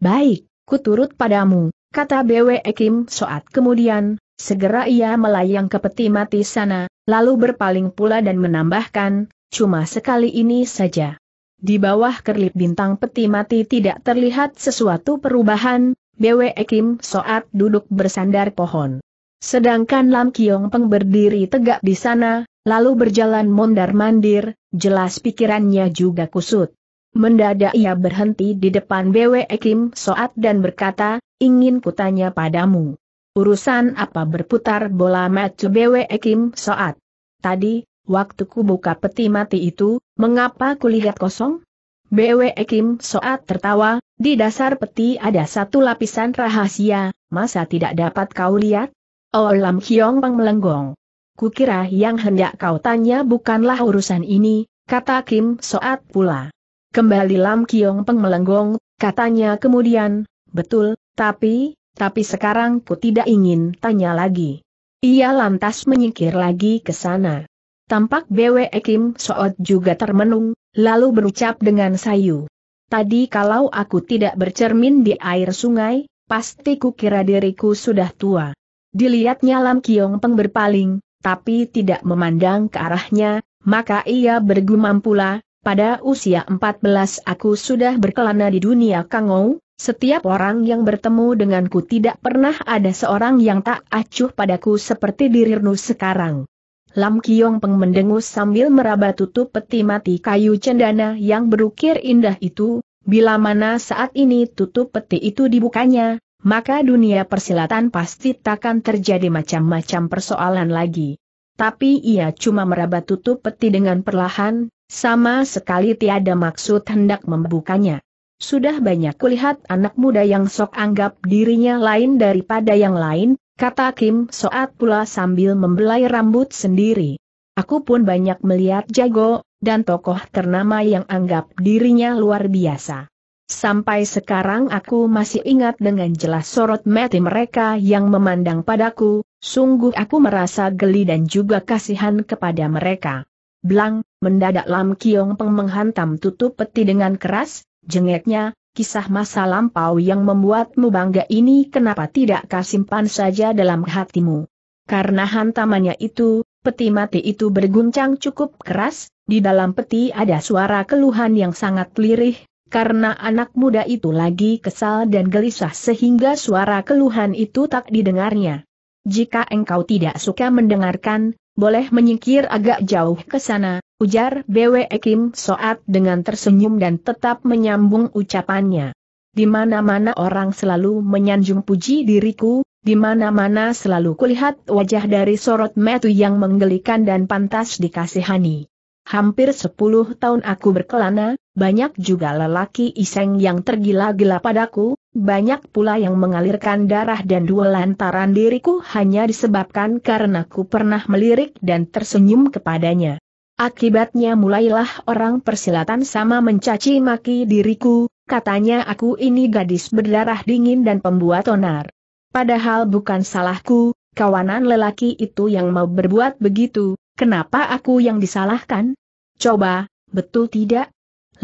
Baik, aku turut padamu, kata BW Kim Soat kemudian, segera ia melayang ke peti mati sana, lalu berpaling pula dan menambahkan, cuma sekali ini saja. Di bawah kerlip bintang peti mati tidak terlihat sesuatu perubahan, BW Kim Soat duduk bersandar pohon. Sedangkan Lam Kiong Peng berdiri tegak di sana, lalu berjalan mondar-mandir, jelas pikirannya juga kusut. Mendadak ia berhenti di depan BW Kim Soat dan berkata, ingin kutanya padamu. Urusan apa berputar bola mata BW Kim Soat? Tadi, waktu ku buka peti mati itu, mengapa kulihat kosong? BW Kim Soat tertawa, di dasar peti ada satu lapisan rahasia, masa tidak dapat kau lihat? Oh Lam Hyong Pang melenggong. Kukira yang hendak kau tanya bukanlah urusan ini, kata Kim Soat pula. Kembali Lam Kiong Peng melenggong, katanya kemudian, betul, tapi, tapi sekarang ku tidak ingin tanya lagi. Ia lantas menyingkir lagi ke sana. Tampak Bwe Kim Soot juga termenung, lalu berucap dengan sayu. Tadi kalau aku tidak bercermin di air sungai, pasti kukira diriku sudah tua. Dilihatnya Lam Kiong Peng berpaling, tapi tidak memandang ke arahnya, maka ia bergumam pula, pada usia 14 aku sudah berkelana di dunia kangou, setiap orang yang bertemu denganku tidak pernah ada seorang yang tak acuh padaku seperti dirirnu sekarang. Lam Kiong Peng mendengus sambil meraba tutup peti mati kayu cendana yang berukir indah itu, bila mana saat ini tutup peti itu dibukanya, maka dunia persilatan pasti takkan terjadi macam-macam persoalan lagi. Tapi ia cuma meraba tutup peti dengan perlahan, sama sekali tiada maksud hendak membukanya. Sudah banyak kulihat anak muda yang sok anggap dirinya lain daripada yang lain, kata Kim Soat pula sambil membelai rambut sendiri. Aku pun banyak melihat jago, dan tokoh ternama yang anggap dirinya luar biasa. Sampai sekarang aku masih ingat dengan jelas sorot mati mereka yang memandang padaku, sungguh aku merasa geli dan juga kasihan kepada mereka. Blang, mendadak Lam Kiong Peng menghantam tutup peti dengan keras, jengeknya, kisah masa lampau yang membuatmu bangga ini kenapa tidak simpan saja dalam hatimu. Karena hantamannya itu, peti mati itu berguncang cukup keras, di dalam peti ada suara keluhan yang sangat lirih, karena anak muda itu lagi kesal dan gelisah sehingga suara keluhan itu tak didengarnya. Jika engkau tidak suka mendengarkan, boleh menyingkir agak jauh ke sana, ujar BW Kim Soat dengan tersenyum dan tetap menyambung ucapannya. Di mana-mana orang selalu menyanjung puji diriku, di mana-mana selalu kulihat wajah dari sorot metu yang menggelikan dan pantas dikasihani. Hampir sepuluh tahun aku berkelana, banyak juga lelaki iseng yang tergila-gila padaku, banyak pula yang mengalirkan darah dan dua lantaran diriku hanya disebabkan karena ku pernah melirik dan tersenyum kepadanya. Akibatnya mulailah orang persilatan sama mencaci maki diriku, katanya aku ini gadis berdarah dingin dan pembuat onar. Padahal bukan salahku, kawanan lelaki itu yang mau berbuat begitu, kenapa aku yang disalahkan? Coba, betul tidak?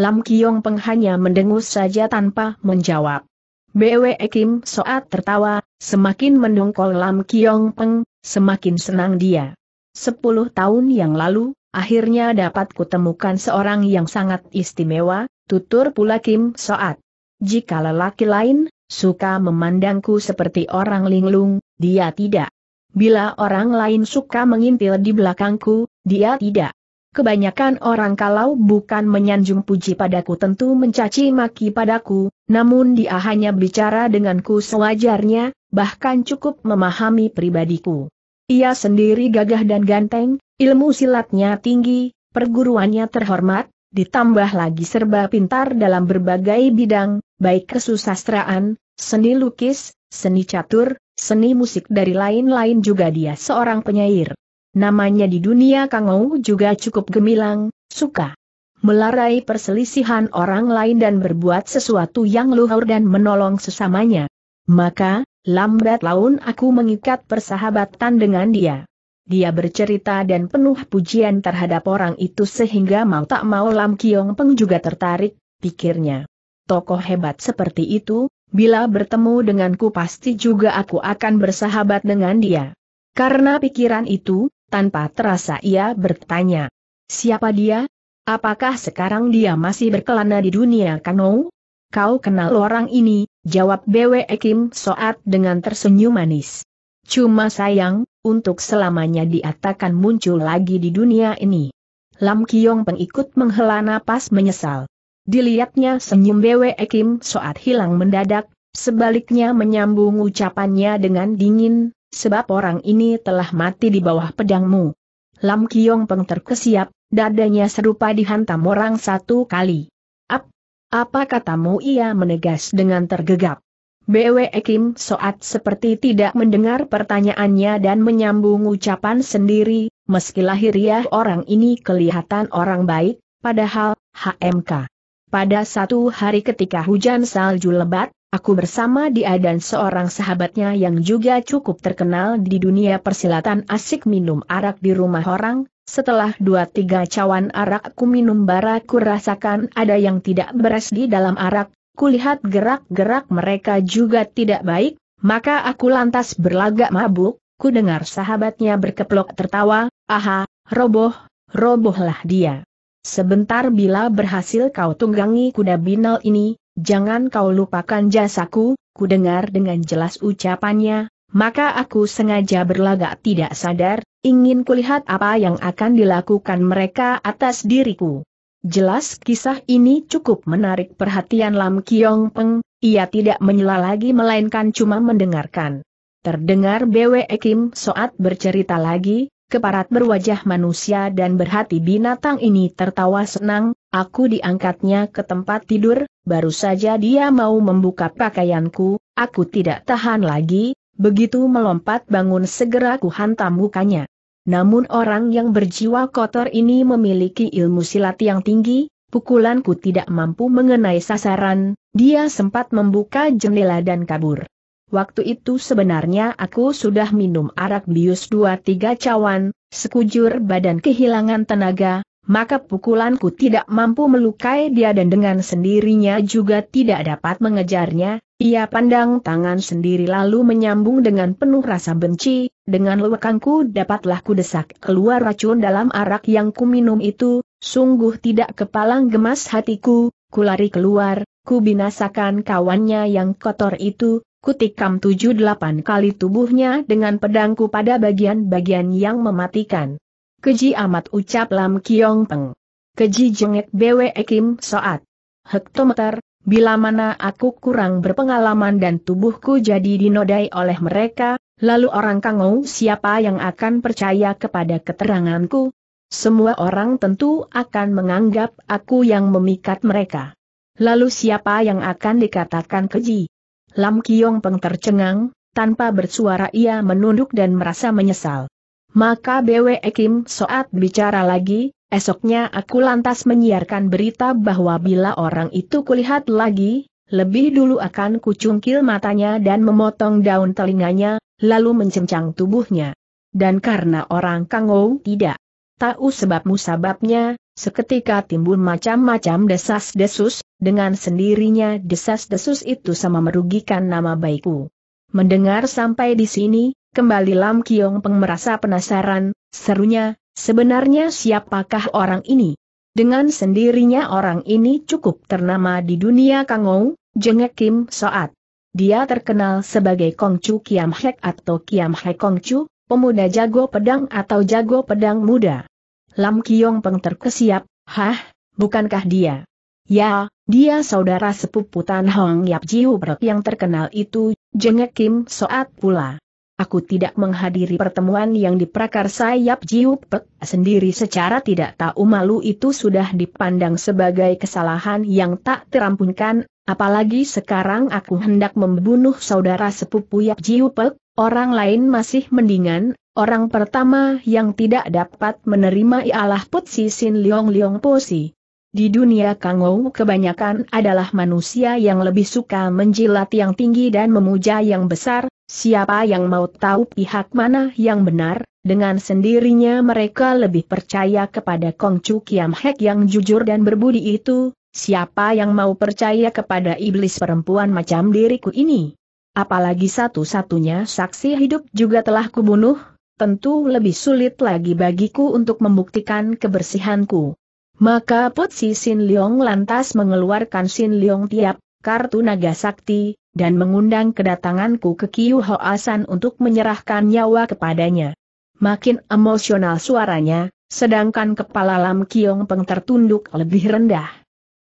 Lam Kiong Peng hanya mendengus saja tanpa menjawab. BW Kim Soat tertawa, semakin mendongkol Lam Kiong Peng, semakin senang dia. Sepuluh tahun yang lalu, akhirnya dapat kutemukan seorang yang sangat istimewa, tutur pula Kim Soat. Jika lelaki lain, suka memandangku seperti orang linglung, dia tidak. Bila orang lain suka mengintil di belakangku, dia tidak. Kebanyakan orang kalau bukan menyanjung puji padaku tentu mencaci maki padaku, namun dia hanya bicara denganku sewajarnya, bahkan cukup memahami pribadiku. Ia sendiri gagah dan ganteng, ilmu silatnya tinggi, perguruannya terhormat, ditambah lagi serba pintar dalam berbagai bidang, baik kesusastraan, seni lukis, seni catur, seni musik dari lain-lain juga dia seorang penyair. Namanya di dunia Kangou juga cukup gemilang, suka melarai perselisihan orang lain dan berbuat sesuatu yang luhur dan menolong sesamanya. Maka, lambat laun aku mengikat persahabatan dengan dia. Dia bercerita dan penuh pujian terhadap orang itu sehingga mau tak mau Lam Kiong Peng juga tertarik, pikirnya. Tokoh hebat seperti itu, bila bertemu denganku pasti juga aku akan bersahabat dengan dia. Karena pikiran itu, tanpa terasa ia bertanya, siapa dia? Apakah sekarang dia masih berkelana di dunia kau? Kau kenal orang ini, jawab Bwe Kim Soat dengan tersenyum manis. Cuma sayang, untuk selamanya dia takkan muncul lagi di dunia ini. Lam Kiong pengikut menghela napas menyesal. Dilihatnya senyum Bwe Kim Soat hilang mendadak, sebaliknya menyambung ucapannya dengan dingin, sebab orang ini telah mati di bawah pedangmu. Lam Kiong Peng terkesiap, dadanya serupa dihantam orang satu kali. Ap, apa katamu ia menegas dengan tergegap. BW Kim Soat seperti tidak mendengar pertanyaannya dan menyambung ucapan sendiri, meski lahiriah orang ini kelihatan orang baik, padahal, HMK. Pada satu hari ketika hujan salju lebat, Aku bersama dia dan seorang sahabatnya yang juga cukup terkenal di dunia persilatan asik minum arak di rumah orang, setelah dua tiga cawan arak ku minum bara ku rasakan ada yang tidak beres di dalam arak, kulihat gerak-gerak mereka juga tidak baik, maka aku lantas berlagak mabuk, ku dengar sahabatnya berkeplok tertawa, aha, roboh, robohlah dia. Sebentar bila berhasil kau tunggangi kuda binal ini, jangan kau lupakan jasaku, ku dengar dengan jelas ucapannya, maka aku sengaja berlagak tidak sadar, ingin kulihat apa yang akan dilakukan mereka atas diriku. Jelas kisah ini cukup menarik perhatian Lam Kiong Peng, ia tidak menyela lagi melainkan cuma mendengarkan. Terdengar Bwe Kim Soat bercerita lagi, keparat berwajah manusia dan berhati binatang ini tertawa senang, aku diangkatnya ke tempat tidur, baru saja dia mau membuka pakaianku, aku tidak tahan lagi, begitu melompat bangun segera ku hantam mukanya. Namun orang yang berjiwa kotor ini memiliki ilmu silat yang tinggi, pukulanku tidak mampu mengenai sasaran, dia sempat membuka jendela dan kabur. Waktu itu sebenarnya aku sudah minum arak bius dua tiga cawan, sekujur badan kehilangan tenaga, maka pukulanku tidak mampu melukai dia dan dengan sendirinya juga tidak dapat mengejarnya, ia pandang tangan sendiri lalu menyambung dengan penuh rasa benci, dengan lewakanku dapatlah ku desak keluar racun dalam arak yang kuminum itu, sungguh tidak kepalang gemas hatiku, ku lari keluar, ku binasakan kawannya yang kotor itu, Kutikam tujuh kali tubuhnya dengan pedangku pada bagian-bagian yang mematikan. Keji amat ucap Lam Kiong Peng. Keji jengek BW Kim Soat. Hektometer, bila mana aku kurang berpengalaman dan tubuhku jadi dinodai oleh mereka, lalu orang kangau siapa yang akan percaya kepada keteranganku? Semua orang tentu akan menganggap aku yang memikat mereka. Lalu siapa yang akan dikatakan keji? Lam Kiong Peng tercengang, tanpa bersuara ia menunduk dan merasa menyesal. Maka BW Kim Soat bicara lagi, esoknya aku lantas menyiarkan berita bahwa bila orang itu kulihat lagi, lebih dulu akan kucungkil matanya dan memotong daun telinganya, lalu mencencang tubuhnya. Dan karena orang Kangou tidak Tahu sebab musababnya. seketika timbul macam-macam desas-desus, dengan sendirinya desas-desus itu sama merugikan nama baikku. Mendengar sampai di sini, kembali Lam Kiong Peng merasa penasaran, serunya, sebenarnya siapakah orang ini? Dengan sendirinya orang ini cukup ternama di dunia Kangou, jengek Kim Soat. Dia terkenal sebagai Kongcu Kiam Hek atau Kiam Hek Kongcu, pemuda jago pedang atau jago pedang muda. Lam Kiong Peng terkesiap, hah, bukankah dia? Ya, dia saudara sepupu Tan Hong Yap Ji Hubrek yang terkenal itu, jengek Kim Soat pula. Aku tidak menghadiri pertemuan yang diprakarsai Yap Ji Hubrek sendiri secara tidak tahu malu itu sudah dipandang sebagai kesalahan yang tak terampunkan, apalagi sekarang aku hendak membunuh saudara sepupu Yap Ji Hubrek, orang lain masih mendingan, Orang pertama yang tidak dapat menerima ialah Putsi Sin liong Leong Posi. Di dunia Kangou kebanyakan adalah manusia yang lebih suka menjilat yang tinggi dan memuja yang besar, siapa yang mau tahu pihak mana yang benar, dengan sendirinya mereka lebih percaya kepada Kongcu Kiam Hek yang jujur dan berbudi itu, siapa yang mau percaya kepada iblis perempuan macam diriku ini. Apalagi satu-satunya saksi hidup juga telah kubunuh, tentu lebih sulit lagi bagiku untuk membuktikan kebersihanku. Maka put Si Sin Leong lantas mengeluarkan Sin Leong tiap kartu naga sakti, dan mengundang kedatanganku ke Kiyu Hoasan untuk menyerahkan nyawa kepadanya. Makin emosional suaranya, sedangkan kepala Lam Kiong Peng tertunduk lebih rendah.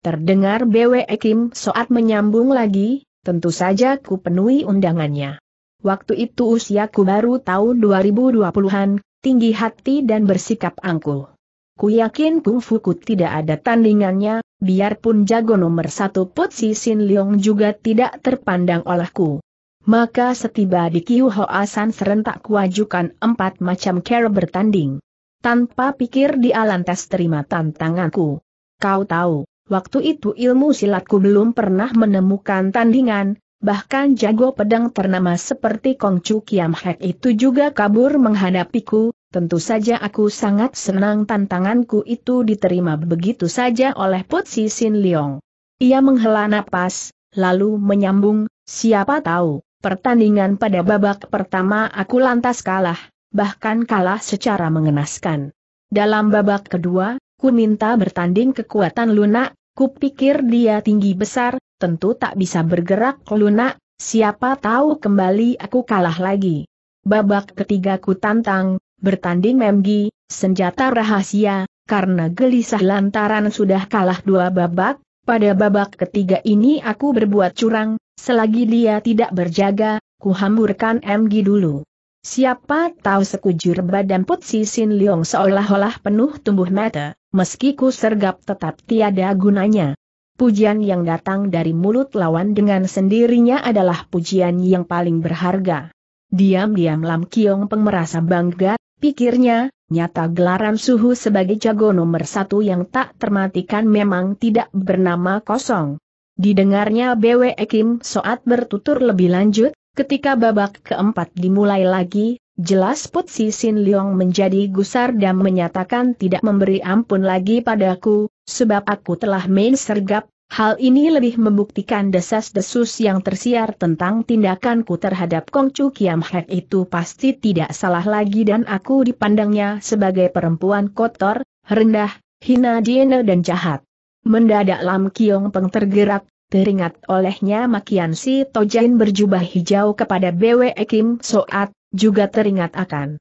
Terdengar BWE Kim Soat menyambung lagi, tentu saja ku penuhi undangannya waktu itu usiaku baru tahun 2020-an, tinggi hati dan bersikap angkuh. Ku yakin kungfuku tidak ada tandingannya, biarpun jago nomor satu Put Si Sin Leong juga tidak terpandang olehku. Maka setiba di Kiu Hoasan serentak kuajukan empat macam cara bertanding. Tanpa pikir di alantas terima tantanganku. Kau tahu, waktu itu ilmu silatku belum pernah menemukan tandingan, Bahkan jago pedang ternama seperti Kong Chu Kiam Hek itu juga kabur menghadapiku, tentu saja aku sangat senang tantanganku itu diterima begitu saja oleh Putsi Sin Leong. Ia menghela napas, lalu menyambung, siapa tahu, pertandingan pada babak pertama aku lantas kalah, bahkan kalah secara mengenaskan. Dalam babak kedua, ku minta bertanding kekuatan lunak Kupikir dia tinggi besar, tentu tak bisa bergerak lunak, siapa tahu kembali aku kalah lagi. Babak ketiga ku tantang, bertanding memgi, senjata rahasia, karena gelisah lantaran sudah kalah dua babak, pada babak ketiga ini aku berbuat curang, selagi dia tidak berjaga, ku hamburkan MG dulu. Siapa tahu sekujur badan Putsi Sin Leong seolah-olah penuh tumbuh mata meski ku sergap tetap tiada gunanya. Pujian yang datang dari mulut lawan dengan sendirinya adalah pujian yang paling berharga. Diam-diam Lam Kiong Peng merasa bangga, pikirnya, nyata gelaran suhu sebagai jago nomor satu yang tak termatikan memang tidak bernama kosong. Didengarnya BW Kim Soat bertutur lebih lanjut, ketika babak keempat dimulai lagi, Jelas Putsi Sin Leong menjadi gusar dan menyatakan tidak memberi ampun lagi padaku, sebab aku telah main sergap, hal ini lebih membuktikan desas-desus yang tersiar tentang tindakanku terhadap Kongcu Kiam Hek itu pasti tidak salah lagi dan aku dipandangnya sebagai perempuan kotor, rendah, hina dina dan jahat. Mendadak Lam Kiong Peng tergerak, teringat olehnya Makian Si Tojain berjubah hijau kepada Bwe Kim Soat, juga teringat akan